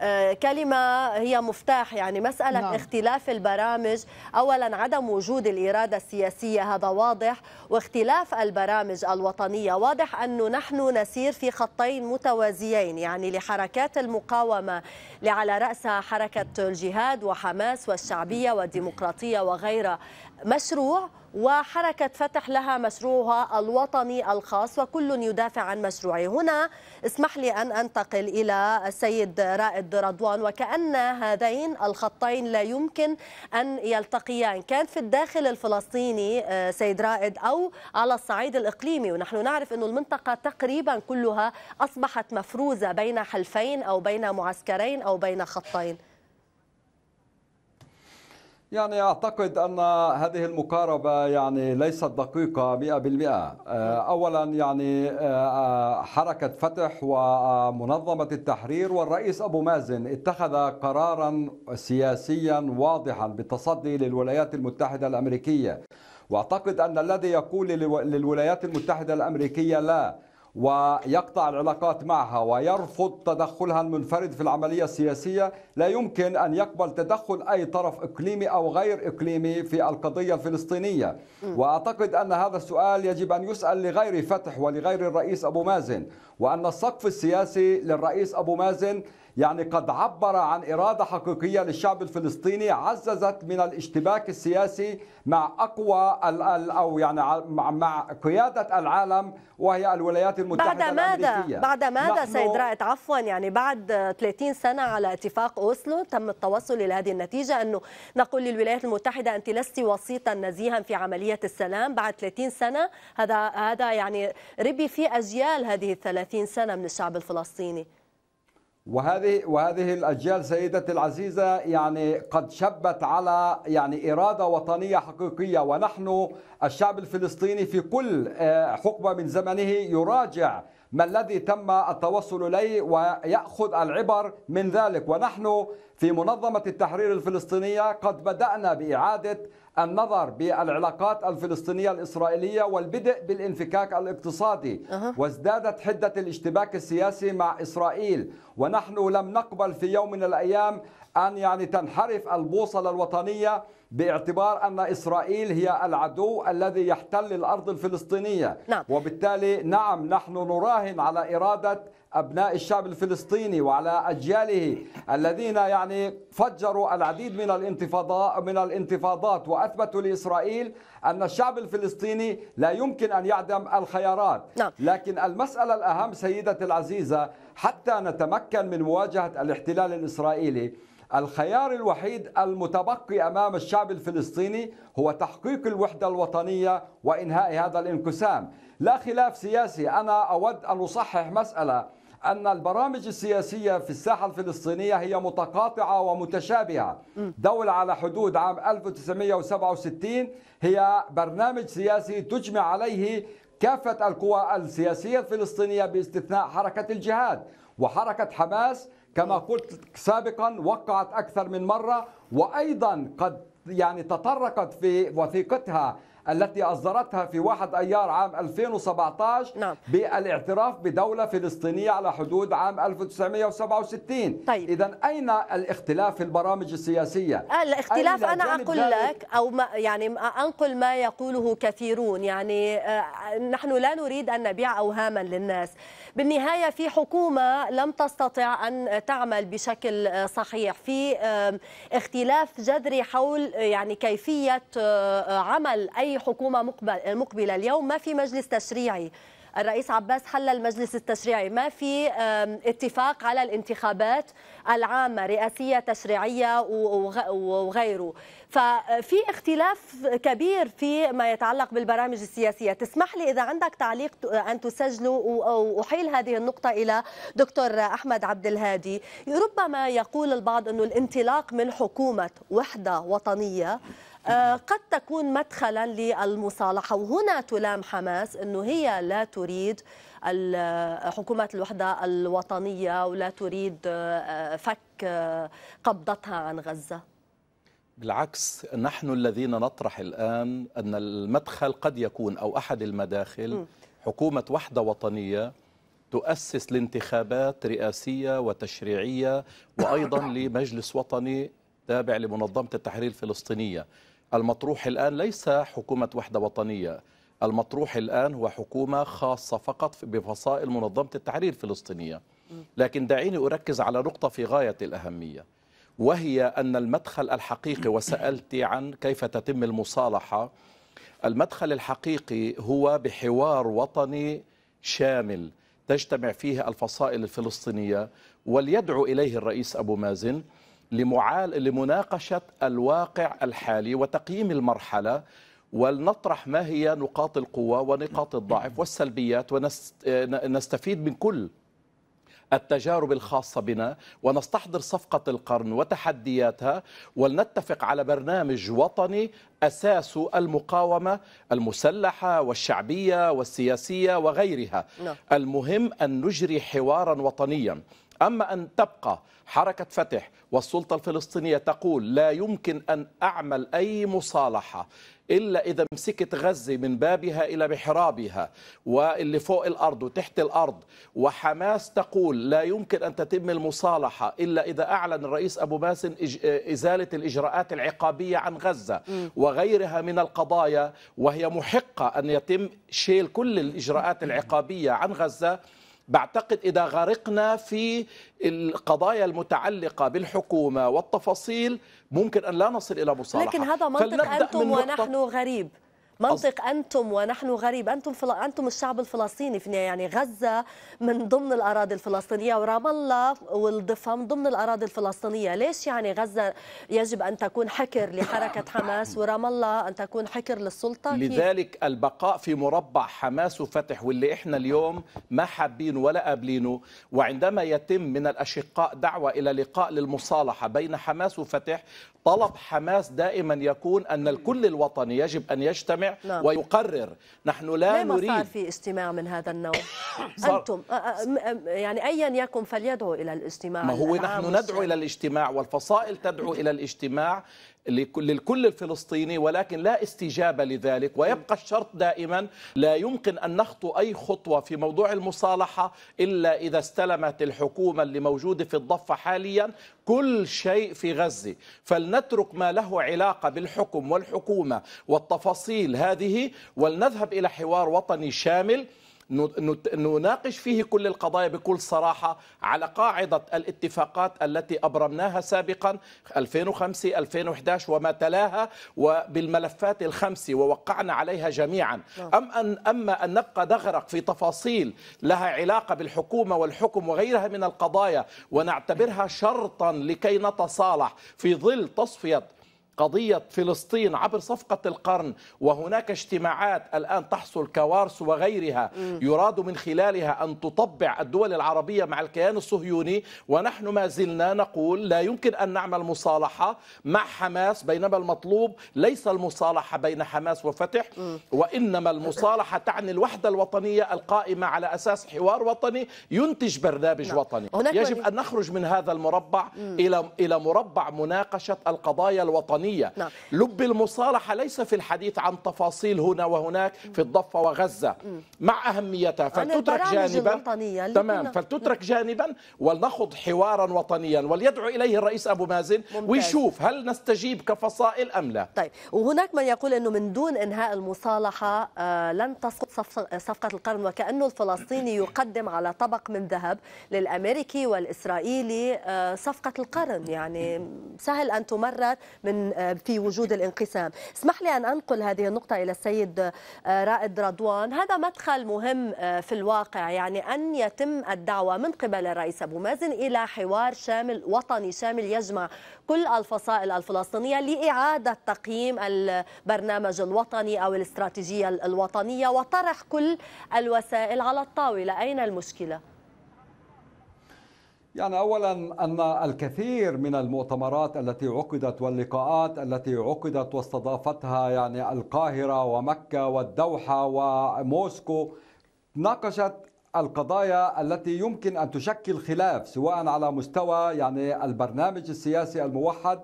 آه، كلمة هي مفتاح يعني مسألة نعم. اختلاف البرامج أولا عدم وجود الإرادة السياسية هذا واضح واختلاف البرامج الوطنية واضح أنه نحن نسير في خطين متوازيين يعني لحركات المقاومة على رأسها حركة الجهاد وحماس والشعبية والديمقراطية وغيرها مشروع وحركة فتح لها مشروعها الوطني الخاص وكل يدافع عن مشروعه هنا اسمح لي أن أنتقل إلى السيد رائد رضوان وكأن هذين الخطين لا يمكن أن يلتقيان كان في الداخل الفلسطيني آه، سيد رائد أو على الصعيد الإقليمي ونحن نعرف أن المنطقة تقريبا كلها أصبحت مفروزة بين حلفين أو بين معسكرين أو بين خطين يعني أعتقد أن هذه المقاربة يعني ليست دقيقة 100% آه، أولا يعني آه، حركة فتح ومنظمة التحرير والرئيس أبو مازن اتخذ قرارا سياسيا واضحا بالتصدي للولايات المتحدة الأمريكية واعتقد ان الذي يقول للولايات المتحده الامريكيه لا ويقطع العلاقات معها ويرفض تدخلها المنفرد في العملية السياسية لا يمكن أن يقبل تدخل أي طرف إقليمي أو غير إقليمي في القضية الفلسطينية وأعتقد أن هذا السؤال يجب أن يسأل لغير فتح ولغير الرئيس أبو مازن وأن السقف السياسي للرئيس أبو مازن يعني قد عبر عن إرادة حقيقية للشعب الفلسطيني عززت من الاشتباك السياسي مع أقوى أو يعني مع قيادة العالم وهي الولايات المتحدة بعد ماذا الأمريكية. بعد ماذا سيد رائد عفوا يعني بعد 30 سنة على اتفاق أوسلو تم التوصل إلى هذه النتيجة أنه نقول للولايات المتحدة أنت لست وسيطا نزيها في عملية السلام بعد 30 سنة هذا هذا يعني ربي في أجيال هذه ال 30 سنة من الشعب الفلسطيني وهذه وهذه الاجيال سيدتي العزيزه يعني قد شبت على يعني اراده وطنيه حقيقيه ونحن الشعب الفلسطيني في كل آه، حقبه من زمنه يراجع ما الذي تم التوصل اليه وياخذ العبر من ذلك ونحن في منظمه التحرير الفلسطينيه قد بدانا باعاده النظر بالعلاقات الفلسطينية الإسرائيلية والبدء بالانفكاك الاقتصادي أه. وازدادت حدة الاشتباك السياسي مع إسرائيل ونحن لم نقبل في يوم من الأيام أن يعني تنحرف البوصلة الوطنية باعتبار أن إسرائيل هي العدو الذي يحتل الأرض الفلسطينية نعم. وبالتالي نعم نحن نراهن على إرادة أبناء الشعب الفلسطيني وعلى أجياله الذين يعني فجروا العديد من الانتفاضات من الانتفاضات وأثبتوا لإسرائيل أن الشعب الفلسطيني لا يمكن أن يعدم الخيارات نعم. لكن المسألة الأهم سيدتي العزيزة حتى نتمكن من مواجهة الاحتلال الإسرائيلي الخيار الوحيد المتبقي امام الشعب الفلسطيني هو تحقيق الوحده الوطنيه وانهاء هذا الانقسام، لا خلاف سياسي، انا اود ان اصحح مساله أن البرامج السياسية في الساحة الفلسطينية هي متقاطعة ومتشابهة دولة على حدود عام 1967 هي برنامج سياسي تجمع عليه كافة القوى السياسية الفلسطينية باستثناء حركة الجهاد وحركة حماس كما قلت سابقا وقعت أكثر من مرة وأيضا قد يعني تطرقت في وثيقتها التي أصدرتها في 1 أيار عام 2017 نعم. بالاعتراف بدولة فلسطينية على حدود عام 1967 طيب. إذا أين الاختلاف في البرامج السياسية؟ الاختلاف أنا أقول لك أو ما يعني أنقل ما يقوله كثيرون يعني آه، نحن لا نريد أن نبيع أوهاما للناس بالنهاية في حكومة لم تستطع أن تعمل بشكل صحيح في اختلاف جذري حول يعني كيفية آه، عمل أي حكومة مقبلة اليوم ما في مجلس تشريعي الرئيس عباس حل المجلس التشريعي ما في اتفاق على الانتخابات العامة رئاسية تشريعية وغيره ففي اختلاف كبير في ما يتعلق بالبرامج السياسية تسمح لي إذا عندك تعليق أن تسجله وأحيل هذه النقطة إلى دكتور أحمد عبد الهادي ربما يقول البعض أنه الانطلاق من حكومة وحدة وطنية آه، قد تكون مدخلا للمصالحة وهنا تلام حماس أنه هي لا تريد حكومة الوحدة الوطنية ولا تريد آه، فك آه، قبضتها عن غزة بالعكس نحن الذين نطرح الآن أن المدخل قد يكون أو أحد المداخل حكومة وحدة وطنية تؤسس لانتخابات رئاسية وتشريعية وأيضا [COUGHS] لمجلس وطني تابع لمنظمة التحرير الفلسطينية المطروح الآن ليس حكومة وحدة وطنية المطروح الآن هو حكومة خاصة فقط بفصائل منظمة التحرير الفلسطينية لكن دعيني أركز على نقطة في غاية الأهمية وهي أن المدخل الحقيقي وسألت عن كيف تتم المصالحة المدخل الحقيقي هو بحوار وطني شامل تجتمع فيه الفصائل الفلسطينية وليدعو إليه الرئيس أبو مازن لمعال... لمناقشة الواقع الحالي وتقييم المرحلة ولنطرح ما هي نقاط القوة ونقاط الضعف والسلبيات ونستفيد من كل التجارب الخاصة بنا ونستحضر صفقة القرن وتحدياتها ولنتفق على برنامج وطني أساس المقاومة المسلحة والشعبية والسياسية وغيرها نعم. المهم أن نجري حوارا وطنيا أما أن تبقى حركة فتح والسلطة الفلسطينية تقول لا يمكن أن أعمل أي مصالحة إلا إذا مسكت غزة من بابها إلى محرابها واللي فوق الأرض وتحت الأرض وحماس تقول لا يمكن أن تتم المصالحة إلا إذا أعلن الرئيس أبو مازن آه، إزالة الإجراءات العقابية عن غزة وغيرها من القضايا وهي محقة أن يتم شيل كل الإجراءات العقابية عن غزة بعتقد إذا غرقنا في القضايا المتعلقة بالحكومة والتفاصيل ممكن أن لا نصل إلى مصالحة لكن هذا منطق أنتم من ونحن غريب منطق أنتم ونحن غريب أنتم فل... أنتم الشعب الفلسطيني في يعني غزة من ضمن الأراضي الفلسطينية ورام الله والضفة من ضمن الأراضي الفلسطينية ليش يعني غزة يجب أن تكون حكر لحركة [COUGHS] حماس ورام الله أن تكون حكر للسلطة لذلك كيف؟ البقاء في مربع حماس وفتح واللي إحنا اليوم ما حابينه ولا قابلينه وعندما يتم من الأشقاء دعوة إلى لقاء للمصالحة بين حماس وفتح طلب حماس دائما يكون أن الكل الوطني يجب أن يجتمع نعم. ويقرر نحن لا لما نريد صار في اجتماع من هذا النوع [COUGHS] أنتم يعني أيا يكن فليدعو إلى الاجتماع ما هو نحن ندعو إلى الاجتماع والفصائل تدعو إلى الاجتماع للكل الفلسطيني ولكن لا استجابة لذلك ويبقى الشرط دائما لا يمكن أن نخطو أي خطوة في موضوع المصالحة إلا إذا استلمت الحكومة اللي موجودة في الضفة حاليا كل شيء في غزة فلنترك ما له علاقة بالحكم والحكومة والتفاصيل هذه ولنذهب إلى حوار وطني شامل نناقش فيه كل القضايا بكل صراحة على قاعدة الاتفاقات التي أبرمناها سابقا 2005 2011 وما تلاها وبالملفات الخمس ووقعنا عليها جميعا نعم. أم أن أما أن نبقى نغرق في تفاصيل لها علاقة بالحكومة والحكم وغيرها من القضايا ونعتبرها شرطا لكي نتصالح في ظل تصفية قضية فلسطين عبر صفقة القرن وهناك اجتماعات الآن تحصل كوارث وغيرها يراد من خلالها أن تطبع الدول العربية مع الكيان الصهيوني ونحن ما زلنا نقول لا يمكن أن نعمل مصالحة مع حماس بينما المطلوب ليس المصالحة بين حماس وفتح وإنما المصالحة تعني الوحدة الوطنية القائمة على أساس حوار وطني ينتج برنامج نعم. وطني يجب أن نخرج من هذا المربع إلى إلى مربع مناقشة القضايا الوطنية الفلسطينية نعم. لب المصالحة ليس في الحديث عن تفاصيل هنا وهناك في الضفة وغزة مع أهميتها فلتترك جانبا تمام فلتترك جانبا ولنخض حوارا وطنيا وليدعو إليه الرئيس أبو مازن ممتاز. ويشوف هل نستجيب كفصائل أم لا طيب وهناك من يقول أنه من دون إنهاء المصالحة آه، لن تسقط صفقة القرن وكأنه الفلسطيني يقدم على طبق من ذهب للأمريكي والإسرائيلي آه، صفقة القرن يعني سهل أن تمرر من آه، في وجود الانقسام اسمح لي أن أنقل هذه النقطة إلى السيد آه، رائد رضوان هذا مدخل مهم آه، في الواقع يعني أن يتم الدعوة من قبل الرئيس أبو مازن إلى حوار شامل وطني شامل يجمع كل الفصائل الفلسطينية لإعادة تقييم البرنامج الوطني أو الاستراتيجية الوطنية وطرح كل الوسائل على الطاولة أين المشكلة؟ يعني اولا ان الكثير من المؤتمرات التي عقدت واللقاءات التي عقدت واستضافتها يعني القاهره ومكه والدوحه وموسكو ناقشت القضايا التي يمكن ان تشكل خلاف سواء على مستوى يعني البرنامج السياسي الموحد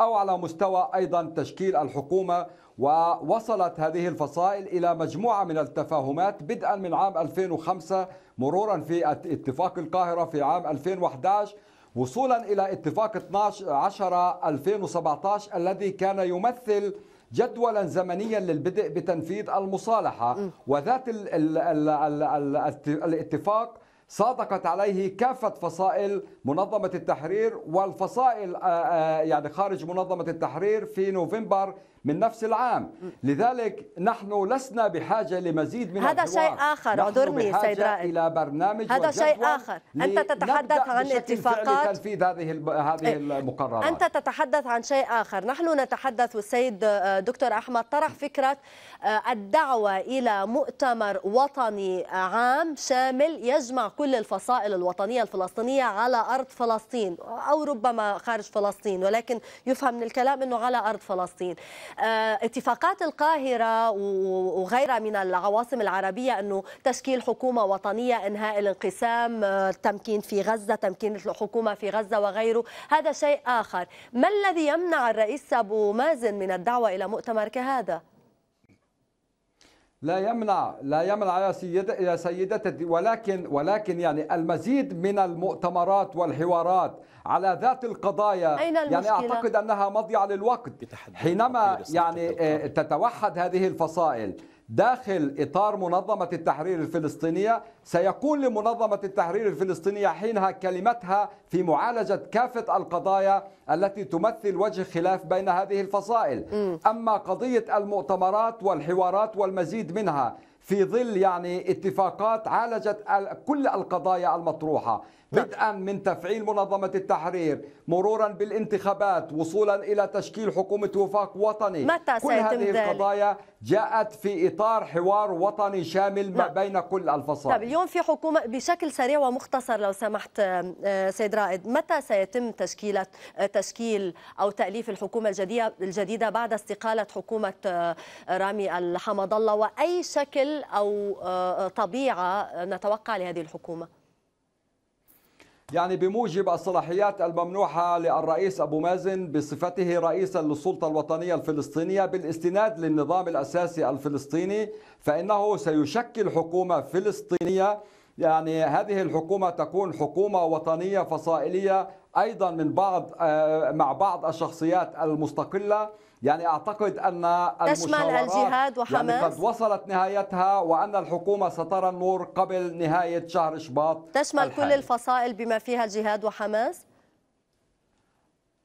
أو على مستوى أيضا تشكيل الحكومة ووصلت هذه الفصائل إلى مجموعة من التفاهمات بدءا من عام 2005 مرورا في اتفاق القاهرة في عام 2011 وصولا إلى اتفاق 12 10 2017 الذي كان يمثل جدولا زمنيا للبدء بتنفيذ المصالحة وذات الاتفاق صادقت عليه كافة فصائل منظمة التحرير والفصائل آه، آه، يعني خارج منظمة التحرير في نوفمبر من نفس العام لذلك نحن لسنا بحاجة لمزيد من هذا الحوار. شيء آخر اعذرني سيد رائد إلى برنامج هذا شيء آخر أنت تتحدث عن اتفاقات تنفيذ هذه هذه إيه. المقررات أنت تتحدث عن شيء آخر نحن نتحدث والسيد آه، دكتور أحمد طرح فكرة آه، الدعوة إلى مؤتمر وطني آه، عام شامل يجمع كل الفصائل الوطنية الفلسطينية على أرض فلسطين أو ربما خارج فلسطين ولكن يفهم من الكلام أنه على أرض فلسطين آه، اتفاقات القاهرة وغيرها من العواصم العربية أنه تشكيل حكومة وطنية إنهاء الانقسام التمكين آه، في غزة تمكين الحكومة في غزة وغيره هذا شيء آخر ما الذي يمنع الرئيس أبو مازن من الدعوة إلى مؤتمر كهذا؟ لا يمنع لا يمنع يا سيدة يا سيدتي ولكن ولكن يعني المزيد من المؤتمرات والحوارات على ذات القضايا أين يعني اعتقد انها مضيعه للوقت حينما يعني آه، تتوحد هذه الفصائل داخل إطار منظمة التحرير الفلسطينية سيكون لمنظمة التحرير الفلسطينية حينها كلمتها في معالجة كافة القضايا التي تمثل وجه خلاف بين هذه الفصائل أما قضية المؤتمرات والحوارات والمزيد منها في ظل يعني اتفاقات عالجت كل القضايا المطروحة نعم. بدءا من تفعيل منظمة التحرير مرورا بالانتخابات وصولا إلى تشكيل حكومة وفاق وطني متى كل هذه ذلك؟ القضايا جاءت في إطار حوار وطني شامل ما نعم. بين كل الفصائل طيب اليوم في حكومة بشكل سريع ومختصر لو سمحت آه، آه، سيد رائد متى سيتم تشكيلة آه، تشكيل أو تأليف الحكومة الجديدة الجديدة بعد استقالة حكومة رامي الحمد الله وأي شكل أو طبيعة نتوقع لهذه الحكومة يعني بموجب الصلاحيات الممنوحة للرئيس أبو مازن بصفته رئيسا للسلطة الوطنية الفلسطينية بالاستناد للنظام الأساسي الفلسطيني فإنه سيشكل حكومة فلسطينية يعني هذه الحكومة تكون حكومة وطنية فصائلية أيضا من بعض آه، مع بعض الشخصيات المستقلة يعني أعتقد أن تشمل الجهاد يعني وحماس يعني قد وصلت نهايتها وأن الحكومة سترى النور قبل نهاية شهر شباط تشمل الحالي. كل الفصائل بما فيها الجهاد وحماس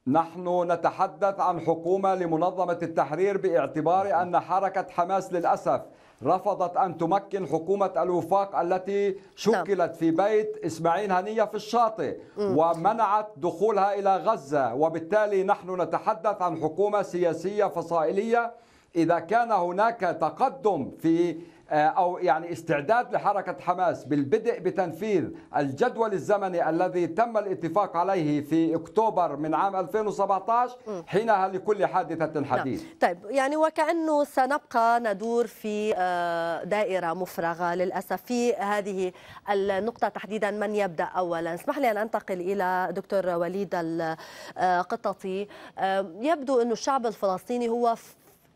نحن نتحدث عن حكومة لمنظمة التحرير باعتبار أن حركة حماس للأسف رفضت أن تمكن حكومة الوفاق التي شكلت نعم. في بيت إسماعيل هنية في الشاطئ ومنعت دخولها إلى غزة وبالتالي نحن نتحدث عن حكومة سياسية فصائلية إذا كان هناك تقدم في آه، أو يعني استعداد لحركة حماس بالبدء بتنفيذ الجدول الزمني الذي تم الاتفاق عليه في أكتوبر من عام 2017 حينها لكل حادثة نعم. حديث طيب يعني وكأنه سنبقى ندور في آه، دائرة مفرغة للأسف في هذه النقطة تحديدا من يبدأ أولا اسمح لي أن أنتقل إلى دكتور وليد القططي آه، يبدو أن الشعب الفلسطيني هو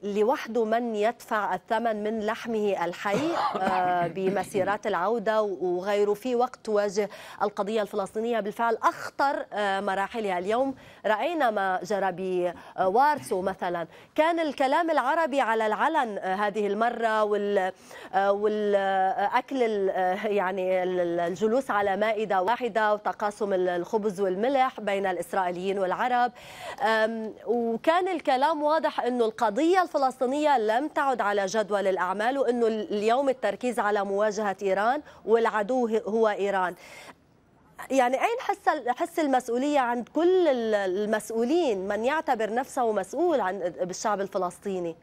لوحده من يدفع الثمن من لحمه الحي آه، [COUGHS] بمسيرات العودة وغيره في وقت تواجه القضية الفلسطينية بالفعل أخطر آه، مراحلها اليوم رأينا ما جرى بوارسو مثلا كان الكلام العربي على العلن آه، هذه المرة وال والأكل يعني الجلوس على مائدة واحدة وتقاسم الخبز والملح بين الإسرائيليين والعرب وكان الكلام واضح أنه القضية الفلسطينية لم تعد على جدول الأعمال وأنه اليوم التركيز على مواجهة إيران والعدو هو إيران يعني أين حس حس المسؤولية عند كل المسؤولين من يعتبر نفسه مسؤول عن بالشعب الفلسطيني؟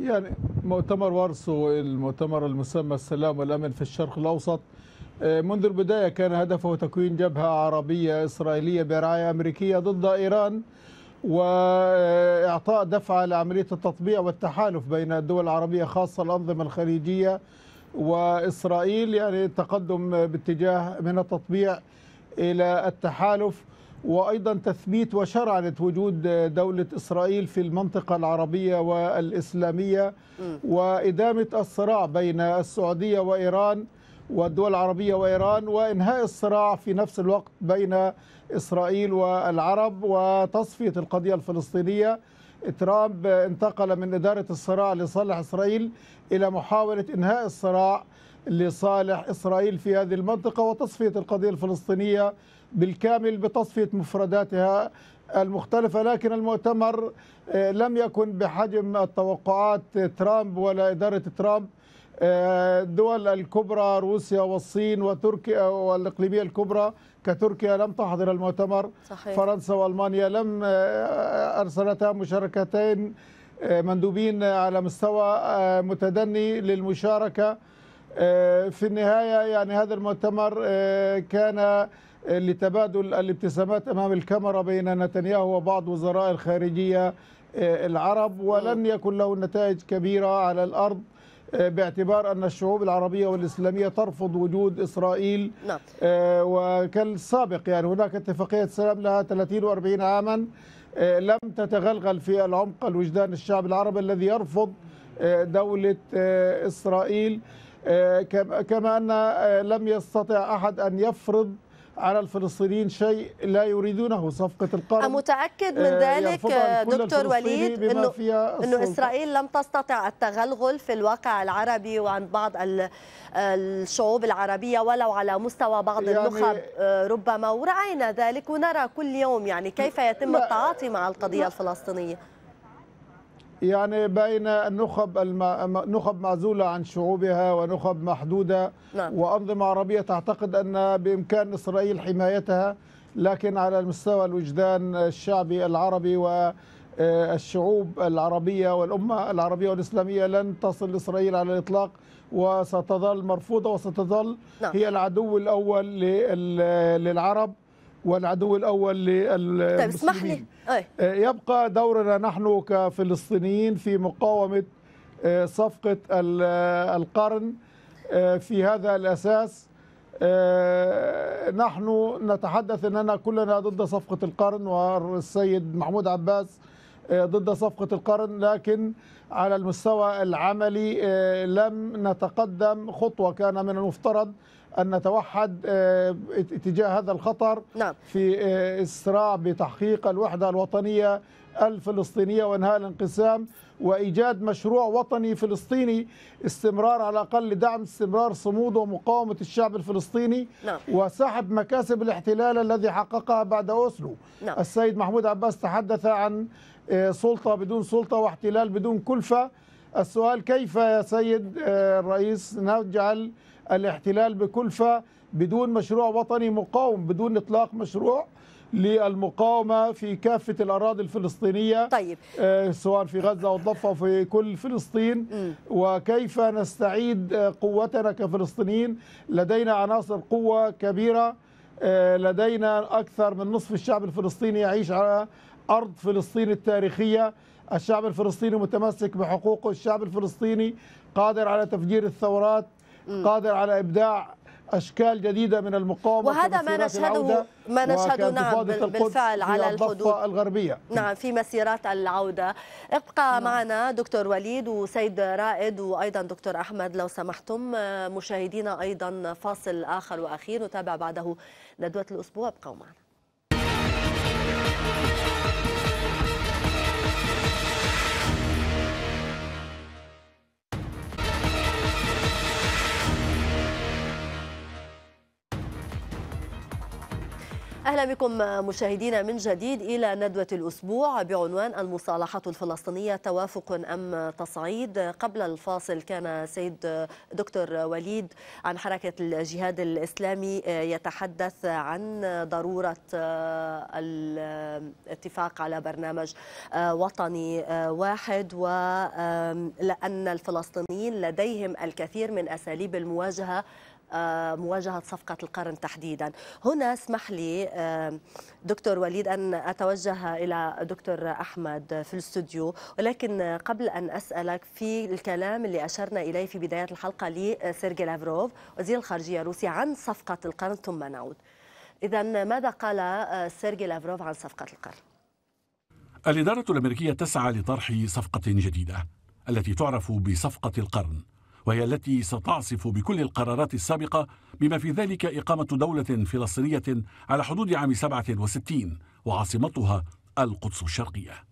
يعني مؤتمر وارسو المؤتمر المسمى السلام والأمن في الشرق الأوسط آه، منذ البداية كان هدفه تكوين جبهة عربية إسرائيلية برعاية أمريكية ضد إيران وإعطاء دفعة لعملية التطبيع والتحالف بين الدول العربية خاصة الأنظمة الخليجية وإسرائيل يعني التقدم باتجاه من التطبيع إلى التحالف وأيضا تثبيت وشرعنة وجود دولة إسرائيل في المنطقة العربية والإسلامية وإدامة الصراع بين السعودية وإيران والدول العربية وإيران وإنهاء الصراع في نفس الوقت بين إسرائيل والعرب وتصفية القضية الفلسطينية ترامب انتقل من إدارة الصراع لصالح إسرائيل إلى محاولة إنهاء الصراع لصالح إسرائيل في هذه المنطقة وتصفية القضية الفلسطينية بالكامل بتصفية مفرداتها المختلفة لكن المؤتمر آه، لم يكن بحجم التوقعات ترامب ولا إدارة ترامب آه، الدول الكبرى روسيا والصين وتركيا والإقليمية الكبرى كتركيا لم تحضر المؤتمر صحيح. فرنسا وألمانيا لم آه، آه، أرسلتا مشاركتين مندوبين على مستوى متدني للمشاركة في النهاية يعني هذا المؤتمر كان لتبادل الابتسامات أمام الكاميرا بين نتنياهو وبعض وزراء الخارجية العرب ولن يكن له نتائج كبيرة على الأرض باعتبار أن الشعوب العربية والإسلامية ترفض وجود إسرائيل نعم. آه، وكالسابق يعني هناك اتفاقية سلام لها 30 و40 عاما آه، لم تتغلغل في العمق الوجدان الشعب العربي الذي يرفض آه، دولة إسرائيل كما أن لم يستطع أحد أن يفرض على الفلسطينيين شيء لا يريدونه صفقة القرن متأكد من آه، ذلك دكتور وليد أنه, أنه إسرائيل لم تستطع التغلغل في الواقع العربي وعند بعض الشعوب العربية ولو على مستوى بعض يعني النخب آه، ربما ورأينا ذلك ونرى كل يوم يعني كيف يتم التعاطي مع القضية الفلسطينية يعني بين النخب الم... نخب معزولة عن شعوبها ونخب محدودة نعم. وأنظمة عربية تعتقد أن بإمكان إسرائيل حمايتها لكن على المستوى الوجدان الشعبي العربي والشعوب آه، العربية والأمة العربية والإسلامية لن تصل إسرائيل على الإطلاق وستظل مرفوضة وستظل نعم. هي العدو الأول للعرب والعدو الاول للمسلمين طيب اسمح لي آه، يبقى دورنا نحن كفلسطينيين في مقاومه آه، صفقه آه، القرن في هذا الاساس نحن نتحدث اننا كلنا ضد صفقه القرن والسيد محمود عباس ضد صفقه القرن لكن على المستوى العملي لم نتقدم خطوه كان من المفترض أن نتوحد آه، اتجاه هذا الخطر نعم. في آه، إسراع بتحقيق الوحدة الوطنية الفلسطينية وإنهاء الانقسام وإيجاد مشروع وطني فلسطيني استمرار على الأقل لدعم استمرار صمود ومقاومة الشعب الفلسطيني نعم. وسحب مكاسب الاحتلال الذي حققها بعد أوسلو نعم. السيد محمود عباس تحدث عن آه، سلطة بدون سلطة واحتلال بدون كلفة السؤال كيف يا سيد الرئيس نجعل الاحتلال بكلفة بدون مشروع وطني مقاوم بدون إطلاق مشروع للمقاومة في كافة الأراضي الفلسطينية طيب. آه، سواء في غزة أو الضفة أو في كل فلسطين م. وكيف نستعيد آه، قوتنا كفلسطينيين لدينا عناصر قوة كبيرة آه، لدينا أكثر من نصف الشعب الفلسطيني يعيش على أرض فلسطين التاريخية الشعب الفلسطيني متمسك بحقوقه الشعب الفلسطيني قادر على تفجير الثورات قادر على ابداع اشكال جديده من المقاومه وهذا ما نشهده ما نشهده نعم بالفعل على الحدود الغربيه نعم في مسيرات العوده ابقى نعم. معنا دكتور وليد وسيد رائد وايضا دكتور احمد لو سمحتم مشاهدينا ايضا فاصل اخر واخير نتابع بعده ندوه الاسبوع ابقوا معنا أهلا بكم مشاهدينا من جديد إلى ندوة الأسبوع بعنوان المصالحة الفلسطينية توافق أم تصعيد قبل الفاصل كان سيد دكتور وليد عن حركة الجهاد الإسلامي يتحدث عن ضرورة الاتفاق على برنامج وطني واحد ولأن الفلسطينيين لديهم الكثير من أساليب المواجهة آه، مواجهة صفقة القرن تحديدا هنا اسمح لي آه، دكتور وليد أن أتوجه إلى دكتور أحمد في الاستوديو ولكن قبل أن أسألك في الكلام اللي أشرنا إليه في بداية الحلقة لسيرجي آه، لافروف وزير الخارجية الروسي عن صفقة القرن ثم نعود إذا ماذا قال سيرجي لافروف عن صفقة القرن؟ الإدارة الأمريكية تسعى لطرح صفقة جديدة التي تعرف بصفقة القرن وهي التي ستعصف بكل القرارات السابقة بما في ذلك إقامة دولة فلسطينية على حدود عام 67 وعاصمتها القدس الشرقية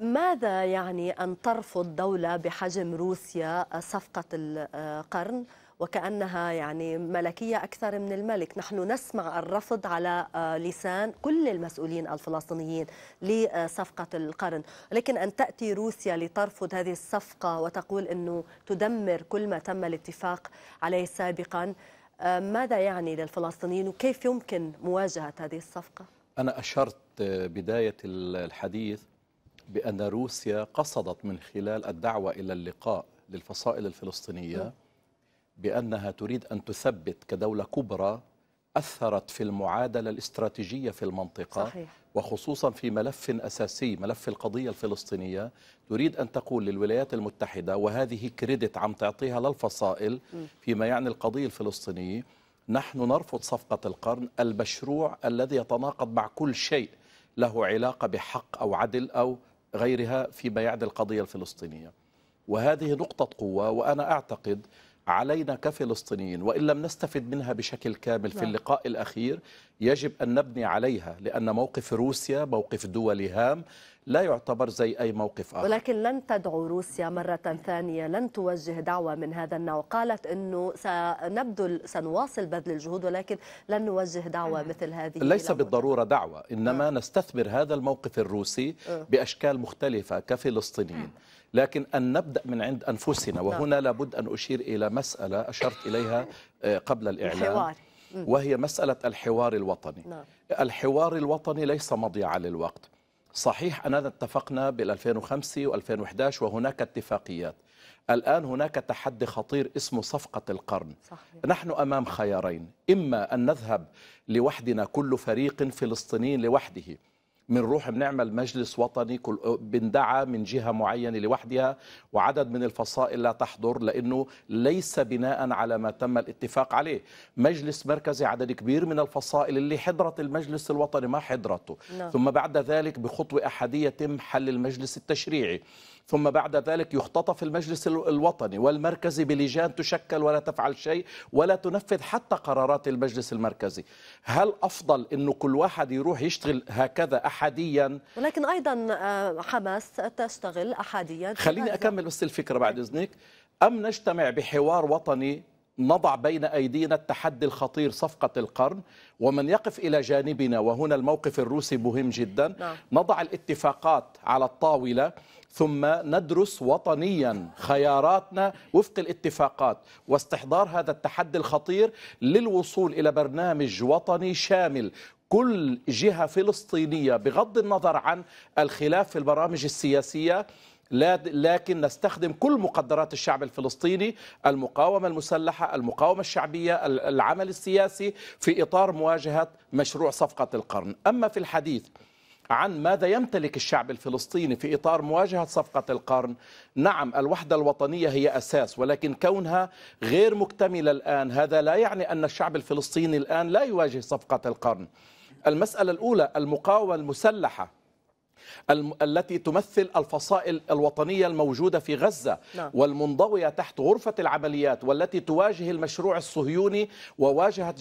ماذا يعني أن ترفض دولة بحجم روسيا صفقة القرن؟ وكأنها يعني ملكية أكثر من الملك نحن نسمع الرفض على آه، لسان كل المسؤولين الفلسطينيين لصفقة القرن لكن أن تأتي روسيا لترفض هذه الصفقة وتقول أنه تدمر كل ما تم الاتفاق عليه سابقا آه، ماذا يعني للفلسطينيين وكيف يمكن مواجهة هذه الصفقة؟ أنا أشرت آه، بداية الحديث بأن روسيا قصدت من خلال الدعوة إلى اللقاء للفصائل الفلسطينية م. بأنها تريد أن تثبت كدولة كبرى أثرت في المعادلة الاستراتيجية في المنطقة صحيح. وخصوصا في ملف أساسي ملف القضية الفلسطينية تريد أن تقول للولايات المتحدة وهذه كريدت عم تعطيها للفصائل فيما يعني القضية الفلسطينية نحن نرفض صفقة القرن المشروع الذي يتناقض مع كل شيء له علاقة بحق أو عدل أو غيرها فيما يعني القضية الفلسطينية وهذه نقطة قوة وأنا أعتقد علينا كفلسطينيين وإن لم نستفد منها بشكل كامل في نعم. اللقاء الأخير يجب أن نبني عليها لأن موقف روسيا موقف دولي هام لا يعتبر زي أي موقف آخر ولكن لن تدعو روسيا مرة ثانية لن توجه دعوة من هذا النوع قالت أنه سنبذل سنواصل بذل الجهود ولكن لن نوجه دعوة نعم. مثل هذه ليس بالضرورة دعوة إنما م. نعم. نستثمر هذا الموقف الروسي أه. بأشكال مختلفة كفلسطينيين م. أه. لكن أن نبدأ من عند أنفسنا نعم. وهنا لابد أن أشير إلى مسألة أشرت إليها آه، قبل الإعلان وهي مسألة الحوار الوطني نعم. الحوار الوطني ليس مضيعة للوقت صحيح أننا اتفقنا بال 2005 و 2011 وهناك اتفاقيات الآن هناك تحدي خطير اسمه صفقة القرن صحيح. نحن أمام خيارين إما أن نذهب لوحدنا كل فريق فلسطيني لوحده بنروح بنعمل مجلس وطني كل بندعى من جهه معينه لوحدها وعدد من الفصائل لا تحضر لانه ليس بناء على ما تم الاتفاق عليه مجلس مركزي عدد كبير من الفصائل اللي حضرت المجلس الوطني ما حضرته لا. نعم. ثم بعد ذلك بخطوه احاديه يتم حل المجلس التشريعي ثم بعد ذلك يختطف المجلس الوطني والمركزي بلجان تشكل ولا تفعل شيء ولا تنفذ حتى قرارات المجلس المركزي هل أفضل أنه كل واحد يروح يشتغل هكذا أحاديا ولكن أيضا آه، حماس تشتغل أحاديا خليني أكمل بس الفكرة بعد إذنك أم نجتمع بحوار وطني نضع بين أيدينا التحدي الخطير صفقة القرن ومن يقف إلى جانبنا وهنا الموقف الروسي مهم جدا نعم. نضع الاتفاقات على الطاولة ثم ندرس وطنيا خياراتنا وفق الاتفاقات واستحضار هذا التحدي الخطير للوصول إلى برنامج وطني شامل كل جهة فلسطينية بغض النظر عن الخلاف في البرامج السياسية لكن نستخدم كل مقدرات الشعب الفلسطيني المقاومة المسلحة المقاومة الشعبية العمل السياسي في إطار مواجهة مشروع صفقة القرن أما في الحديث عن ماذا يمتلك الشعب الفلسطيني في إطار مواجهة صفقة القرن نعم الوحدة الوطنية هي أساس ولكن كونها غير مكتملة الآن هذا لا يعني أن الشعب الفلسطيني الآن لا يواجه صفقة القرن المسألة الأولى المقاومة المسلحة التي تمثل الفصائل الوطنية الموجودة في غزة نعم. والمنضوية تحت غرفة العمليات والتي تواجه المشروع الصهيوني وواجهت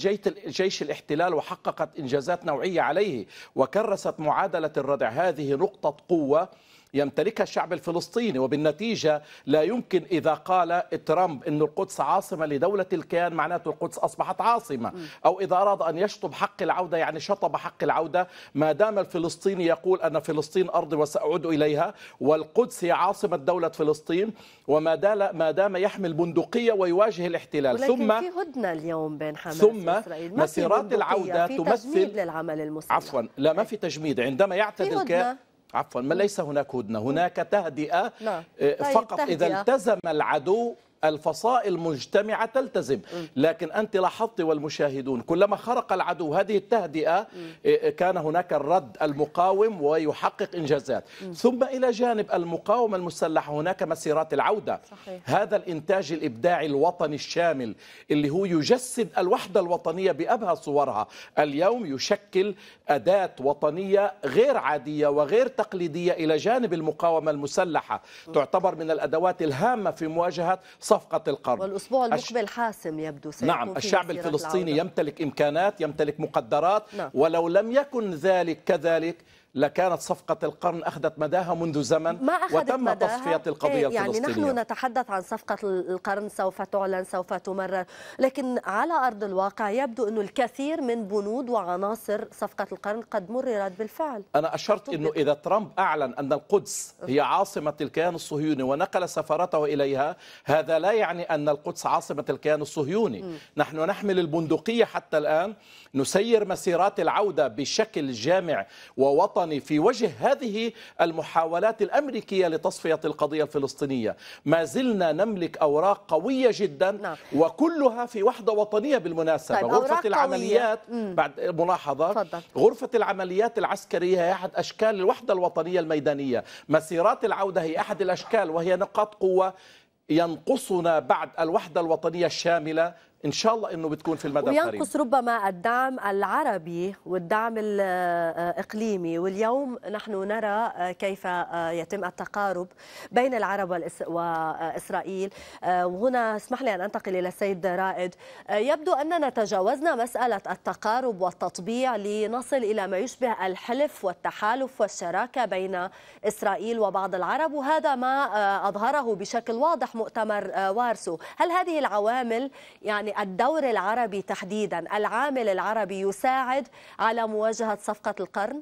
جيش الاحتلال وحققت إنجازات نوعية عليه وكرست معادلة الردع هذه نقطة قوة يمتلكها الشعب الفلسطيني وبالنتيجة لا يمكن إذا قال ترامب أن القدس عاصمة لدولة الكيان معناته القدس أصبحت عاصمة أو إذا أراد أن يشطب حق العودة يعني شطب حق العودة ما دام الفلسطيني يقول أن فلسطين أرضي وسأعود إليها والقدس هي عاصمة دولة فلسطين وما دام ما دام يحمل بندقية ويواجه الاحتلال ولكن ثم في هدنة اليوم بين حماس ثم ما مسيرات العودة في تمثل للعمل المسلح عفوا لا ما في تجميد عندما يعتدي الكيان عفوا ما ليس هناك هدنه هناك تهدئه لا. نعم. آه، طيب، فقط تهدئة. اذا التزم العدو الفصائل مجتمعة تلتزم لكن أنت لاحظت والمشاهدون كلما خرق العدو هذه التهدئة إيه، إيه، كان هناك الرد المقاوم ويحقق إنجازات ثم إلى جانب المقاومة المسلحة هناك مسيرات العودة صحيح. هذا الإنتاج الإبداعي الوطني الشامل اللي هو يجسد الوحدة الوطنية بأبهى صورها اليوم يشكل أداة وطنية غير عادية وغير تقليدية إلى جانب المقاومة المسلحة تعتبر من الأدوات الهامة في مواجهة صف صفقة القرن والأسبوع المقبل أش... حاسم يبدو نعم الشعب الفلسطيني العودة. يمتلك إمكانات يمتلك مقدرات نعم. ولو لم يكن ذلك كذلك لكانت صفقة القرن أخذت مداها منذ زمن ما أخذت وتم مداها تصفية إيه، القضية يعني الفلسطينية يعني نحن نتحدث عن صفقة القرن سوف تعلن سوف تمرر لكن على أرض الواقع يبدو أن الكثير من بنود وعناصر صفقة القرن قد مررت بالفعل أنا أشرت أنه إذا ترامب أعلن أن القدس هي عاصمة الكيان الصهيوني ونقل سفارته إليها هذا لا يعني أن القدس عاصمة الكيان الصهيوني م. نحن نحمل البندقية حتى الآن نسير مسيرات العودة بشكل جامع ووطني الوطني في وجه هذه المحاولات الأمريكية لتصفية القضية الفلسطينية ما زلنا نملك أوراق قوية جدا نعم. وكلها في وحدة وطنية بالمناسبة طيب غرفة العمليات قوية. بعد ملاحظة فضل. غرفة العمليات العسكرية هي أحد أشكال الوحدة الوطنية الميدانية مسيرات العودة هي أحد الأشكال وهي نقاط قوة ينقصنا بعد الوحدة الوطنية الشاملة ان شاء الله انه بتكون في المدى القريب وينقص ربما الدعم العربي والدعم الاقليمي واليوم نحن نرى كيف يتم التقارب بين العرب واسرائيل وهنا اسمح لي ان انتقل الى السيد رائد يبدو اننا تجاوزنا مساله التقارب والتطبيع لنصل الى ما يشبه الحلف والتحالف والشراكه بين اسرائيل وبعض العرب وهذا ما اظهره بشكل واضح مؤتمر وارسو هل هذه العوامل يعني الدور العربي تحديدا العامل العربي يساعد على مواجهة صفقة القرن؟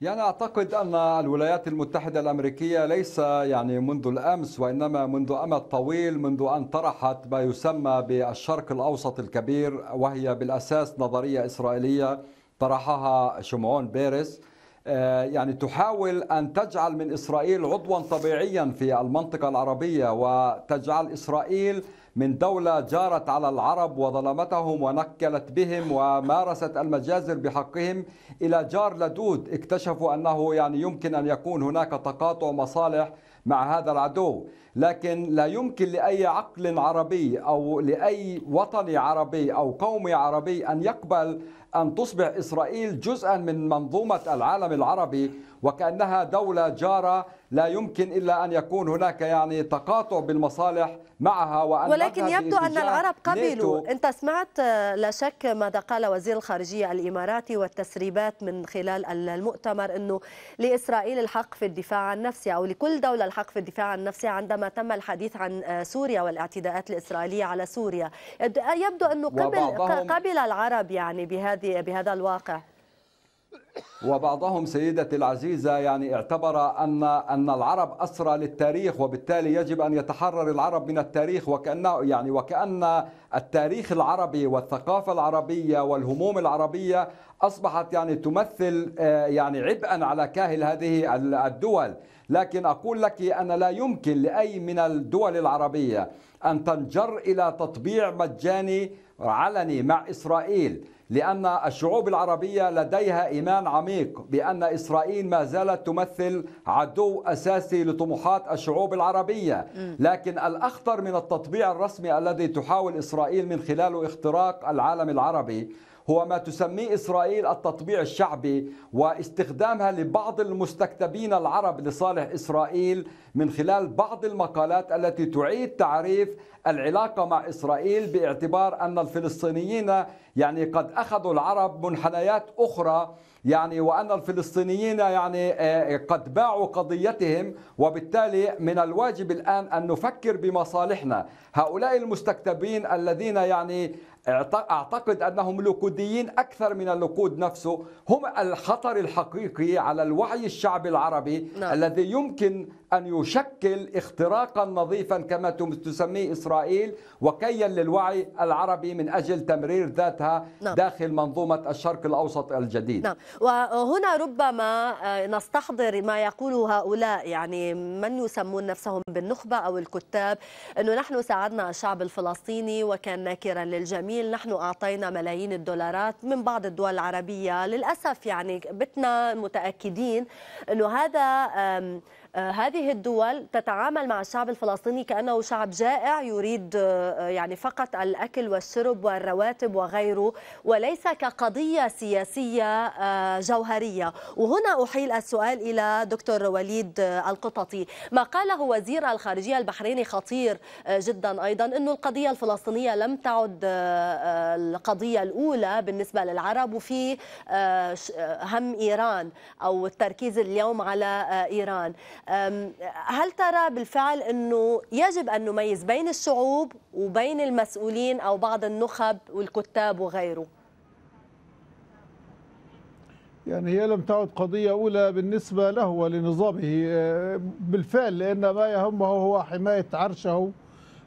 يعني أعتقد أن الولايات المتحدة الأمريكية ليس يعني منذ الأمس وإنما منذ أمد طويل منذ أن طرحت ما يسمى بالشرق الأوسط الكبير وهي بالأساس نظرية إسرائيلية طرحها شمعون بيرس آه، يعني تحاول أن تجعل من إسرائيل عضوا طبيعيا في المنطقة العربية وتجعل إسرائيل من دولة جارت على العرب وظلمتهم ونكلت بهم ومارست المجازر بحقهم إلى جار لدود اكتشفوا أنه يعني يمكن أن يكون هناك تقاطع مصالح مع هذا العدو لكن لا يمكن لأي عقل عربي أو لأي وطني عربي أو قومي عربي أن يقبل أن تصبح إسرائيل جزءا من منظومة العالم العربي وكأنها دولة جارة لا يمكن إلا أن يكون هناك يعني تقاطع بالمصالح معها وأن ولكن يبدو أن العرب قبلوا أنت سمعت آه، لا شك ماذا قال وزير الخارجية الإماراتي والتسريبات من خلال المؤتمر أنه لإسرائيل الحق في الدفاع عن نفسها أو لكل دولة الحق في الدفاع عن نفسها عندما تم الحديث عن آه، سوريا والاعتداءات الإسرائيلية على سوريا يبدو أنه قبل, قبل العرب يعني بهذا بهذه بهذا الواقع وبعضهم سيدتي العزيزة يعني اعتبر أن أن العرب أسرى للتاريخ وبالتالي يجب أن يتحرر العرب من التاريخ وكأنه يعني وكأن التاريخ العربي والثقافة العربية والهموم العربية أصبحت يعني تمثل آه، يعني عبئا على كاهل هذه الدول لكن أقول لك أن لا يمكن لأي من الدول العربية أن تنجر إلى تطبيع مجاني علني مع إسرائيل لأن الشعوب العربية لديها إيمان عميق بأن إسرائيل ما زالت تمثل عدو أساسي لطموحات الشعوب العربية لكن الأخطر من التطبيع الرسمي الذي تحاول إسرائيل من خلاله اختراق العالم العربي هو ما تسميه إسرائيل التطبيع الشعبي واستخدامها لبعض المستكتبين العرب لصالح إسرائيل من خلال بعض المقالات التي تعيد تعريف العلاقة مع إسرائيل باعتبار أن الفلسطينيين يعني قد أخذوا العرب منحنيات أخرى يعني وأن الفلسطينيين يعني آه، قد باعوا قضيتهم وبالتالي من الواجب الآن أن نفكر بمصالحنا هؤلاء المستكتبين الذين يعني أعتقد أنهم لوكوديين أكثر من اللوكود نفسه هم الخطر الحقيقي على الوعي الشعبي العربي نعم. الذي يمكن أن يشكل اختراقا نظيفا كما تسميه إسرائيل وكيا للوعي العربي من أجل تمرير ذاتها نعم. داخل منظومة الشرق الأوسط الجديد نعم. وهنا ربما آه، نستحضر ما يقول هؤلاء يعني من يسمون نفسهم بالنخبة أو الكتاب أنه نحن ساعدنا الشعب الفلسطيني وكان ناكرا للجميع جميل نحن أعطينا ملايين الدولارات من بعض الدول العربية للأسف يعني بتنا متأكدين أنه هذا هذه الدول تتعامل مع الشعب الفلسطيني كأنه شعب جائع يريد آه، آه، يعني فقط الأكل والشرب والرواتب وغيره وليس كقضية سياسية آه، جوهرية وهنا أحيل السؤال إلى دكتور وليد القططي ما قاله وزير الخارجية البحريني خطير جدا أيضا أنه القضية الفلسطينية لم تعد القضية الأولى بالنسبة للعرب وفي هم إيران أو التركيز اليوم على إيران هل ترى بالفعل أنه يجب أن نميز بين الشعوب وبين المسؤولين أو بعض النخب والكتاب وغيره يعني هي لم تعد قضية أولى بالنسبة له ولنظامه أه، بالفعل لأن ما يهمه هو حماية عرشه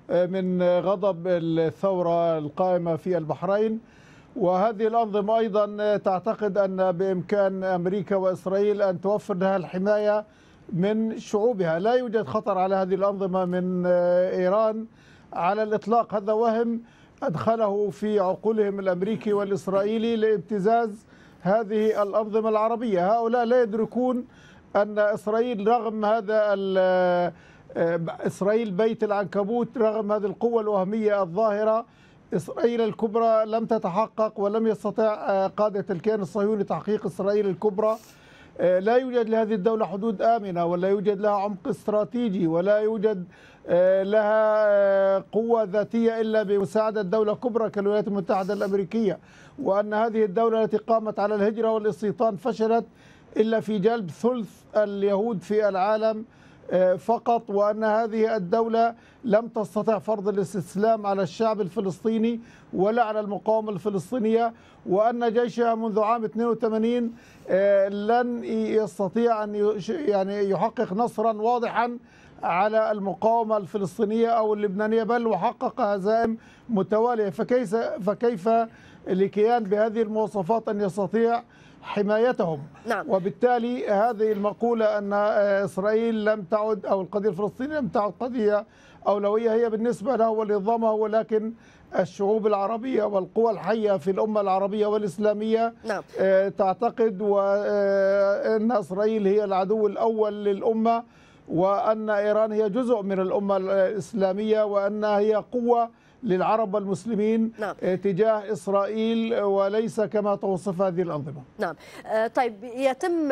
أه، من غضب الثورة القائمة في البحرين وهذه الأنظمة أيضا أه، تعتقد أن بإمكان أمريكا وإسرائيل أن توفر لها الحماية من شعوبها لا يوجد خطر على هذه الأنظمة من آه، إيران على الإطلاق هذا وهم أدخله في عقولهم الأمريكي والإسرائيلي لابتزاز هذه الأنظمة العربية هؤلاء لا يدركون أن إسرائيل رغم هذا آه، إسرائيل بيت العنكبوت رغم هذه القوة الوهمية الظاهرة إسرائيل الكبرى لم تتحقق ولم يستطع آه، قادة الكيان الصهيوني تحقيق إسرائيل الكبرى آه، لا يوجد لهذه الدولة حدود آمنة ولا يوجد لها عمق استراتيجي ولا يوجد آه، لها آه، قوة ذاتية إلا بمساعدة دولة كبرى كالولايات المتحدة الأمريكية وأن هذه الدولة التي قامت على الهجرة والاستيطان فشلت إلا في جلب ثلث اليهود في العالم آه، فقط وأن هذه الدولة لم تستطع فرض الاستسلام على الشعب الفلسطيني ولا على المقاومة الفلسطينية وأن جيشها منذ عام 82 آه، لن يستطيع أن يعني يحقق نصرا واضحا على المقاومة الفلسطينية أو اللبنانية بل وحقق هزائم متوالية فكيف, فكيف لكيان بهذه المواصفات أن يستطيع حمايتهم نعم. وبالتالي هذه المقولة أن آه، إسرائيل لم تعد أو القضية الفلسطينية لم تعد قضية أولوية هي بالنسبة له ولنظامه ولكن الشعوب العربية والقوى الحية في الأمة العربية والإسلامية نعم. آه، تعتقد آه، أن إسرائيل هي العدو الأول للأمة وأن إيران هي جزء من الأمة الإسلامية وأنها هي قوة للعرب والمسلمين نعم. آه، تجاه إسرائيل آه، وليس كما توصف هذه الأنظمة نعم آه، طيب يتم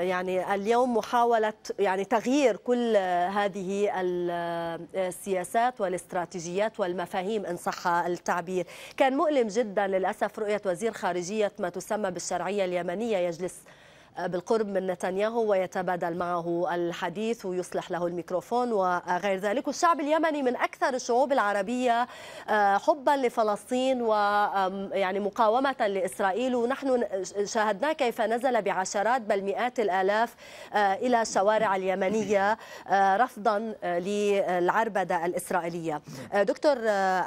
يعني اليوم محاولة يعني تغيير كل هذه السياسات والاستراتيجيات والمفاهيم إن صح التعبير كان مؤلم جدا للأسف رؤية وزير خارجية ما تسمى بالشرعية اليمنية يجلس بالقرب من نتنياهو ويتبادل معه الحديث ويصلح له الميكروفون وغير ذلك والشعب اليمني من أكثر الشعوب العربية آه، حبا لفلسطين ويعني مقاومة لإسرائيل ونحن شاهدنا كيف نزل بعشرات بل مئات الآلاف آه، إلى الشوارع اليمنية آه، رفضا للعربدة الإسرائيلية دكتور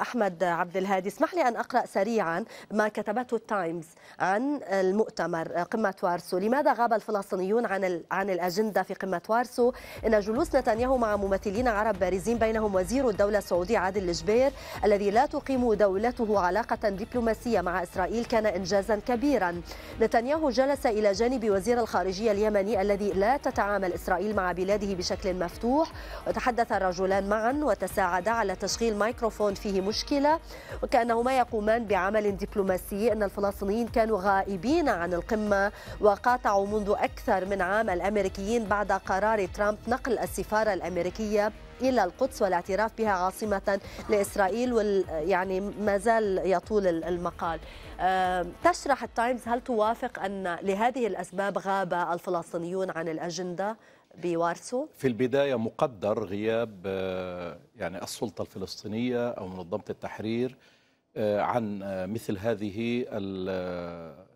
أحمد عبد الهادي اسمح لي أن أقرأ سريعا ما كتبته التايمز عن المؤتمر قمة وارسو لماذا غاب الفلسطينيون عن عن الاجنده في قمه وارسو ان جلوس نتنياهو مع ممثلين عرب بارزين بينهم وزير الدوله السعودي عادل الجبير الذي لا تقيم دولته علاقه دبلوماسيه مع اسرائيل كان انجازا كبيرا. نتنياهو جلس الى جانب وزير الخارجيه اليمني الذي لا تتعامل اسرائيل مع بلاده بشكل مفتوح وتحدث الرجلان معا وتساعدا على تشغيل مايكروفون فيه مشكله وكانهما يقومان بعمل دبلوماسي ان الفلسطينيين كانوا غائبين عن القمه وقاطعوا منذ أكثر من عام الأمريكيين بعد قرار ترامب نقل السفارة الأمريكية الى القدس والاعتراف بها عاصمه لاسرائيل وال يعني ما زال يطول المقال. تشرح التايمز هل توافق ان لهذه الاسباب غاب الفلسطينيون عن الاجنده بوارسو؟ في البدايه مقدر غياب آه، يعني السلطه الفلسطينيه او منظمه التحرير آه، عن آه، مثل هذه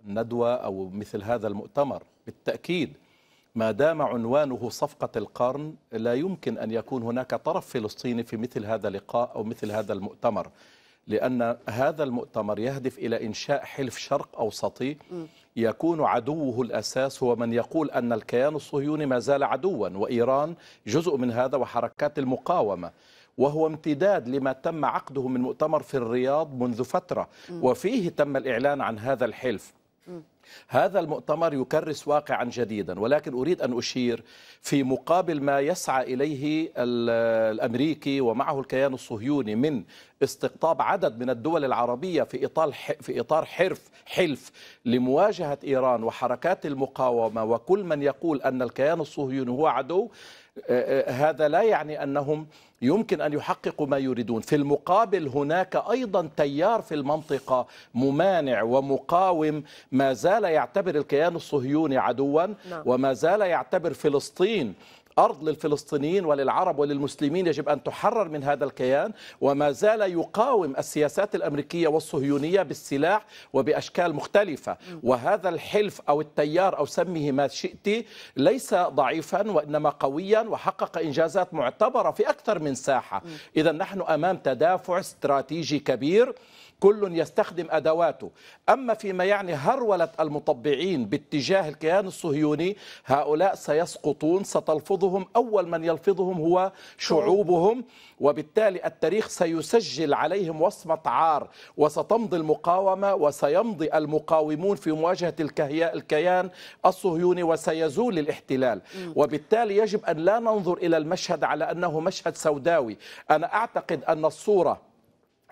ندوة أو مثل هذا المؤتمر بالتأكيد ما دام عنوانه صفقة القرن لا يمكن أن يكون هناك طرف فلسطيني في مثل هذا اللقاء أو مثل هذا المؤتمر لأن هذا المؤتمر يهدف إلى إنشاء حلف شرق أوسطي يكون عدوه الأساس هو من يقول أن الكيان الصهيوني ما زال عدوا وإيران جزء من هذا وحركات المقاومة وهو امتداد لما تم عقده من مؤتمر في الرياض منذ فترة وفيه تم الإعلان عن هذا الحلف هذا المؤتمر يكرس واقعا جديدا ولكن أريد أن أشير في مقابل ما يسعى إليه الأمريكي ومعه الكيان الصهيوني من استقطاب عدد من الدول العربية في إطار في إطار حرف حلف لمواجهة إيران وحركات المقاومة وكل من يقول أن الكيان الصهيوني هو عدو آه، آه، هذا لا يعني أنهم يمكن أن يحققوا ما يريدون في المقابل هناك أيضا تيار في المنطقة ممانع ومقاوم ما زال يعتبر الكيان الصهيوني عدوا نعم. وما زال يعتبر فلسطين أرض للفلسطينيين وللعرب وللمسلمين يجب أن تحرر من هذا الكيان وما زال يقاوم السياسات الأمريكية والصهيونية بالسلاح وبأشكال مختلفة وهذا الحلف أو التيار أو سميه ما شئت ليس ضعيفا وإنما قويا وحقق إنجازات معتبرة في أكثر من ساحة إذا نحن أمام تدافع استراتيجي كبير كل يستخدم أدواته أما فيما يعني هرولة المطبعين باتجاه الكيان الصهيوني هؤلاء سيسقطون ستلفظهم أول من يلفظهم هو شعوبهم وبالتالي التاريخ سيسجل عليهم وصمة عار وستمضي المقاومة وسيمضي المقاومون في مواجهة الكيان الصهيوني وسيزول الاحتلال وبالتالي يجب أن لا ننظر إلى المشهد على أنه مشهد سوداوي أنا أعتقد أن الصورة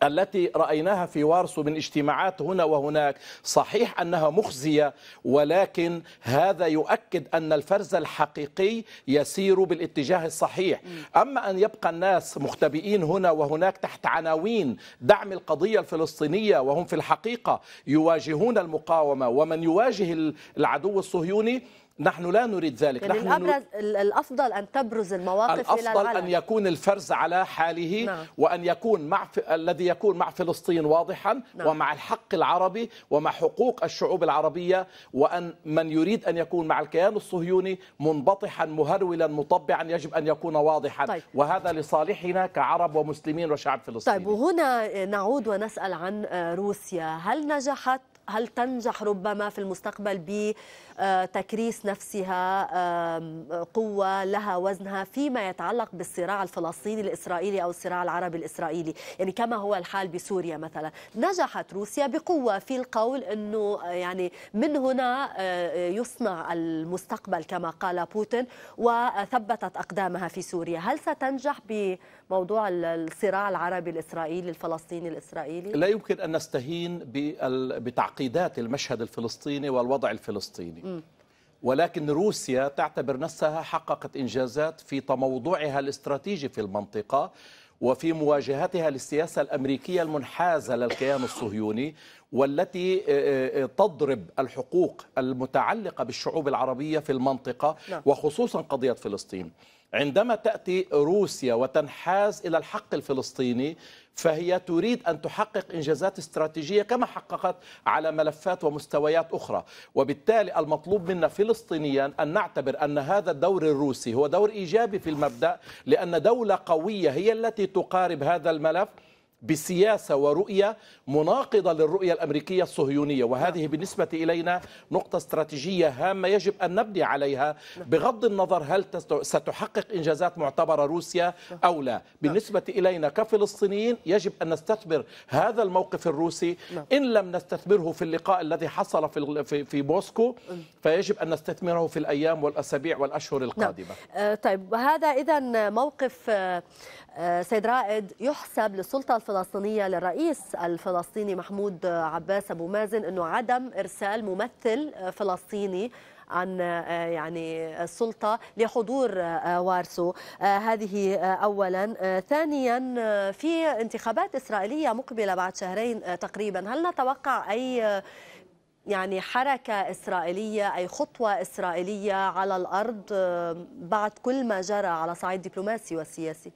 التي رايناها في وارسو من اجتماعات هنا وهناك صحيح انها مخزيه ولكن هذا يؤكد ان الفرز الحقيقي يسير بالاتجاه الصحيح اما ان يبقى الناس مختبئين هنا وهناك تحت عناوين دعم القضيه الفلسطينيه وهم في الحقيقه يواجهون المقاومه ومن يواجه العدو الصهيوني نحن لا نريد ذلك يعني نحن الأبرز الأفضل أن تبرز المواقف الأفضل إلى أن يكون الفرز على حاله نعم. وأن يكون مع ف... الذي يكون مع فلسطين واضحا نعم. ومع الحق العربي ومع حقوق الشعوب العربية وأن من يريد أن يكون مع الكيان الصهيوني منبطحا مهرولا مطبعا يجب أن يكون واضحا طيب. وهذا لصالحنا كعرب ومسلمين وشعب فلسطين طيب وهنا نعود ونسأل عن روسيا هل نجحت هل تنجح ربما في المستقبل ب آه، تكريس نفسها قوة لها وزنها فيما يتعلق بالصراع الفلسطيني الإسرائيلي أو الصراع العربي الإسرائيلي يعني كما هو الحال بسوريا مثلا نجحت روسيا بقوة في القول أنه آه، يعني من هنا آه، يصنع المستقبل كما قال بوتين وثبتت أقدامها في سوريا هل ستنجح بموضوع الصراع العربي الإسرائيلي الفلسطيني الإسرائيلي؟ لا يمكن أن نستهين بتعقيدات المشهد الفلسطيني والوضع الفلسطيني ولكن روسيا تعتبر نفسها حققت إنجازات في تموضعها الاستراتيجي في المنطقة وفي مواجهتها للسياسة الأمريكية المنحازة للكيان الصهيوني والتي آه، آه، آه، تضرب الحقوق المتعلقة بالشعوب العربية في المنطقة نعم. وخصوصا قضية فلسطين عندما تأتي روسيا وتنحاز إلى الحق الفلسطيني فهي تريد أن تحقق إنجازات استراتيجية كما حققت على ملفات ومستويات أخرى وبالتالي المطلوب منا فلسطينيا أن نعتبر أن هذا الدور الروسي هو دور إيجابي في المبدأ لأن دولة قوية هي التي تقارب هذا الملف بسياسة ورؤية مناقضة للرؤية الأمريكية الصهيونية وهذه بالنسبة إلينا نقطة استراتيجية هامة يجب أن نبني عليها بغض النظر هل ستحقق إنجازات معتبرة روسيا أو لا بالنسبة إلينا كفلسطينيين يجب أن نستثمر هذا الموقف الروسي نعم. إن لم نستثمره في اللقاء الذي حصل في في موسكو نعم. فيجب أن نستثمره في الأيام والأسابيع والأشهر القادمة نعم. آه، طيب هذا إذا موقف آه، آه، سيد رائد يحسب للسلطة الفلسطينية للرئيس الفلسطيني محمود عباس أبو مازن أنه عدم إرسال ممثل فلسطيني عن آه، يعني السلطة لحضور آه، وارسو هذه أولا ثانيا في انتخابات إسرائيلية مقبلة بعد شهرين تقريبا هل نتوقع أي يعني حركة إسرائيلية أي خطوة إسرائيلية على الأرض بعد كل ما جرى على صعيد الدبلوماسي والسياسي؟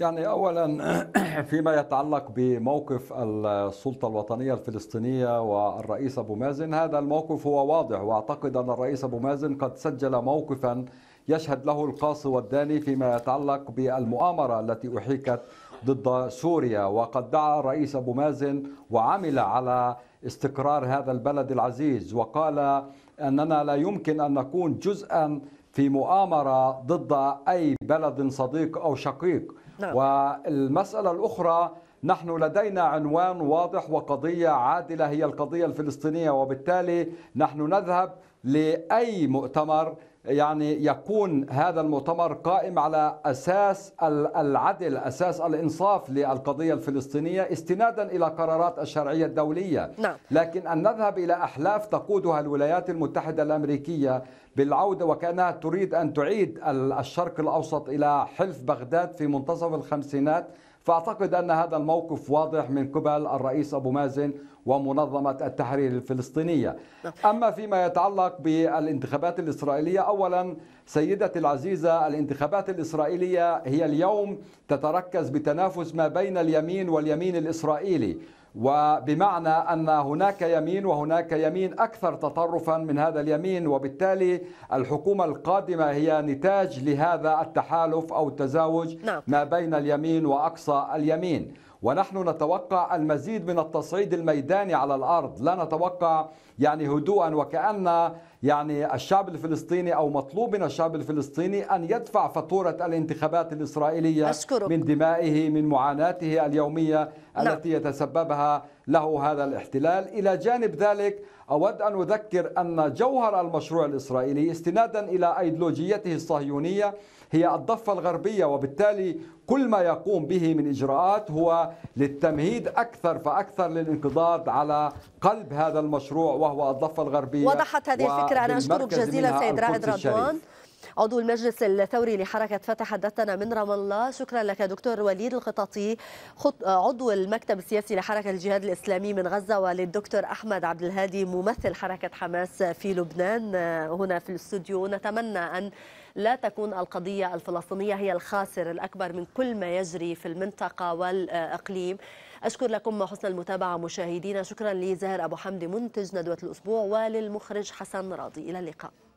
يعني اولا [CLEARS THROAT] فيما يتعلق بموقف السلطه الوطنيه الفلسطينيه والرئيس ابو مازن هذا الموقف هو واضح واعتقد ان الرئيس ابو مازن قد سجل موقفا يشهد له القاصي والداني فيما يتعلق بالمؤامره التي احيكت ضد سوريا وقد دعا الرئيس ابو مازن وعمل على استقرار هذا البلد العزيز وقال اننا لا يمكن ان نكون جزءا في مؤامره ضد اي بلد صديق او شقيق نعم. والمسألة الأخرى نحن لدينا عنوان واضح وقضية عادلة هي القضية الفلسطينية وبالتالي نحن نذهب لأي مؤتمر يعني يكون هذا المؤتمر قائم على اساس العدل، اساس الانصاف للقضيه الفلسطينيه استنادا الى قرارات الشرعيه الدوليه. نعم. لكن ان نذهب الى احلاف تقودها الولايات المتحده الامريكيه بالعوده وكانها تريد ان تعيد الشرق الاوسط الى حلف بغداد في منتصف الخمسينات فأعتقد أن هذا الموقف واضح من قبل الرئيس أبو مازن ومنظمة التحرير الفلسطينية نعم. أما فيما يتعلق بالانتخابات الإسرائيلية أولا سيدة العزيزة الانتخابات الإسرائيلية هي اليوم تتركز بتنافس ما بين اليمين واليمين الإسرائيلي وبمعنى أن هناك يمين وهناك يمين أكثر تطرفا من هذا اليمين وبالتالي الحكومة القادمة هي نتاج لهذا التحالف أو التزاوج نعم. ما بين اليمين وأقصى اليمين ونحن نتوقع المزيد من التصعيد الميداني على الارض لا نتوقع يعني هدوءا وكان يعني الشعب الفلسطيني أو مطلوب من الشعب الفلسطيني أن يدفع فاتورة الانتخابات الإسرائيلية أشكرك. من دمائه من معاناته اليومية نعم. التي يتسببها له هذا الاحتلال إلى جانب ذلك أود أن أذكر أن جوهر المشروع الإسرائيلي استنادا إلى أيديولوجيته الصهيونية هي الضفة الغربية وبالتالي كل ما يقوم به من إجراءات هو للتمهيد أكثر فأكثر للانقضاض على قلب هذا المشروع وهو الضفة الغربية وضحت هذه الفكرة أنا أشكرك جزيلا سيد رائد رضوان عضو المجلس الثوري لحركة فتح حدثنا من رام الله شكرا لك دكتور وليد القططي عضو المكتب السياسي لحركة الجهاد الإسلامي من غزة وللدكتور أحمد عبد الهادي ممثل حركة حماس في لبنان آه، هنا في الاستوديو نتمنى أن لا تكون القضية الفلسطينية هي الخاسر الأكبر من كل ما يجري في المنطقة والإقليم أشكر لكم حسن المتابعة مشاهدينا شكرا لزاهر أبو حمدي منتج ندوة الأسبوع وللمخرج حسن راضي إلى اللقاء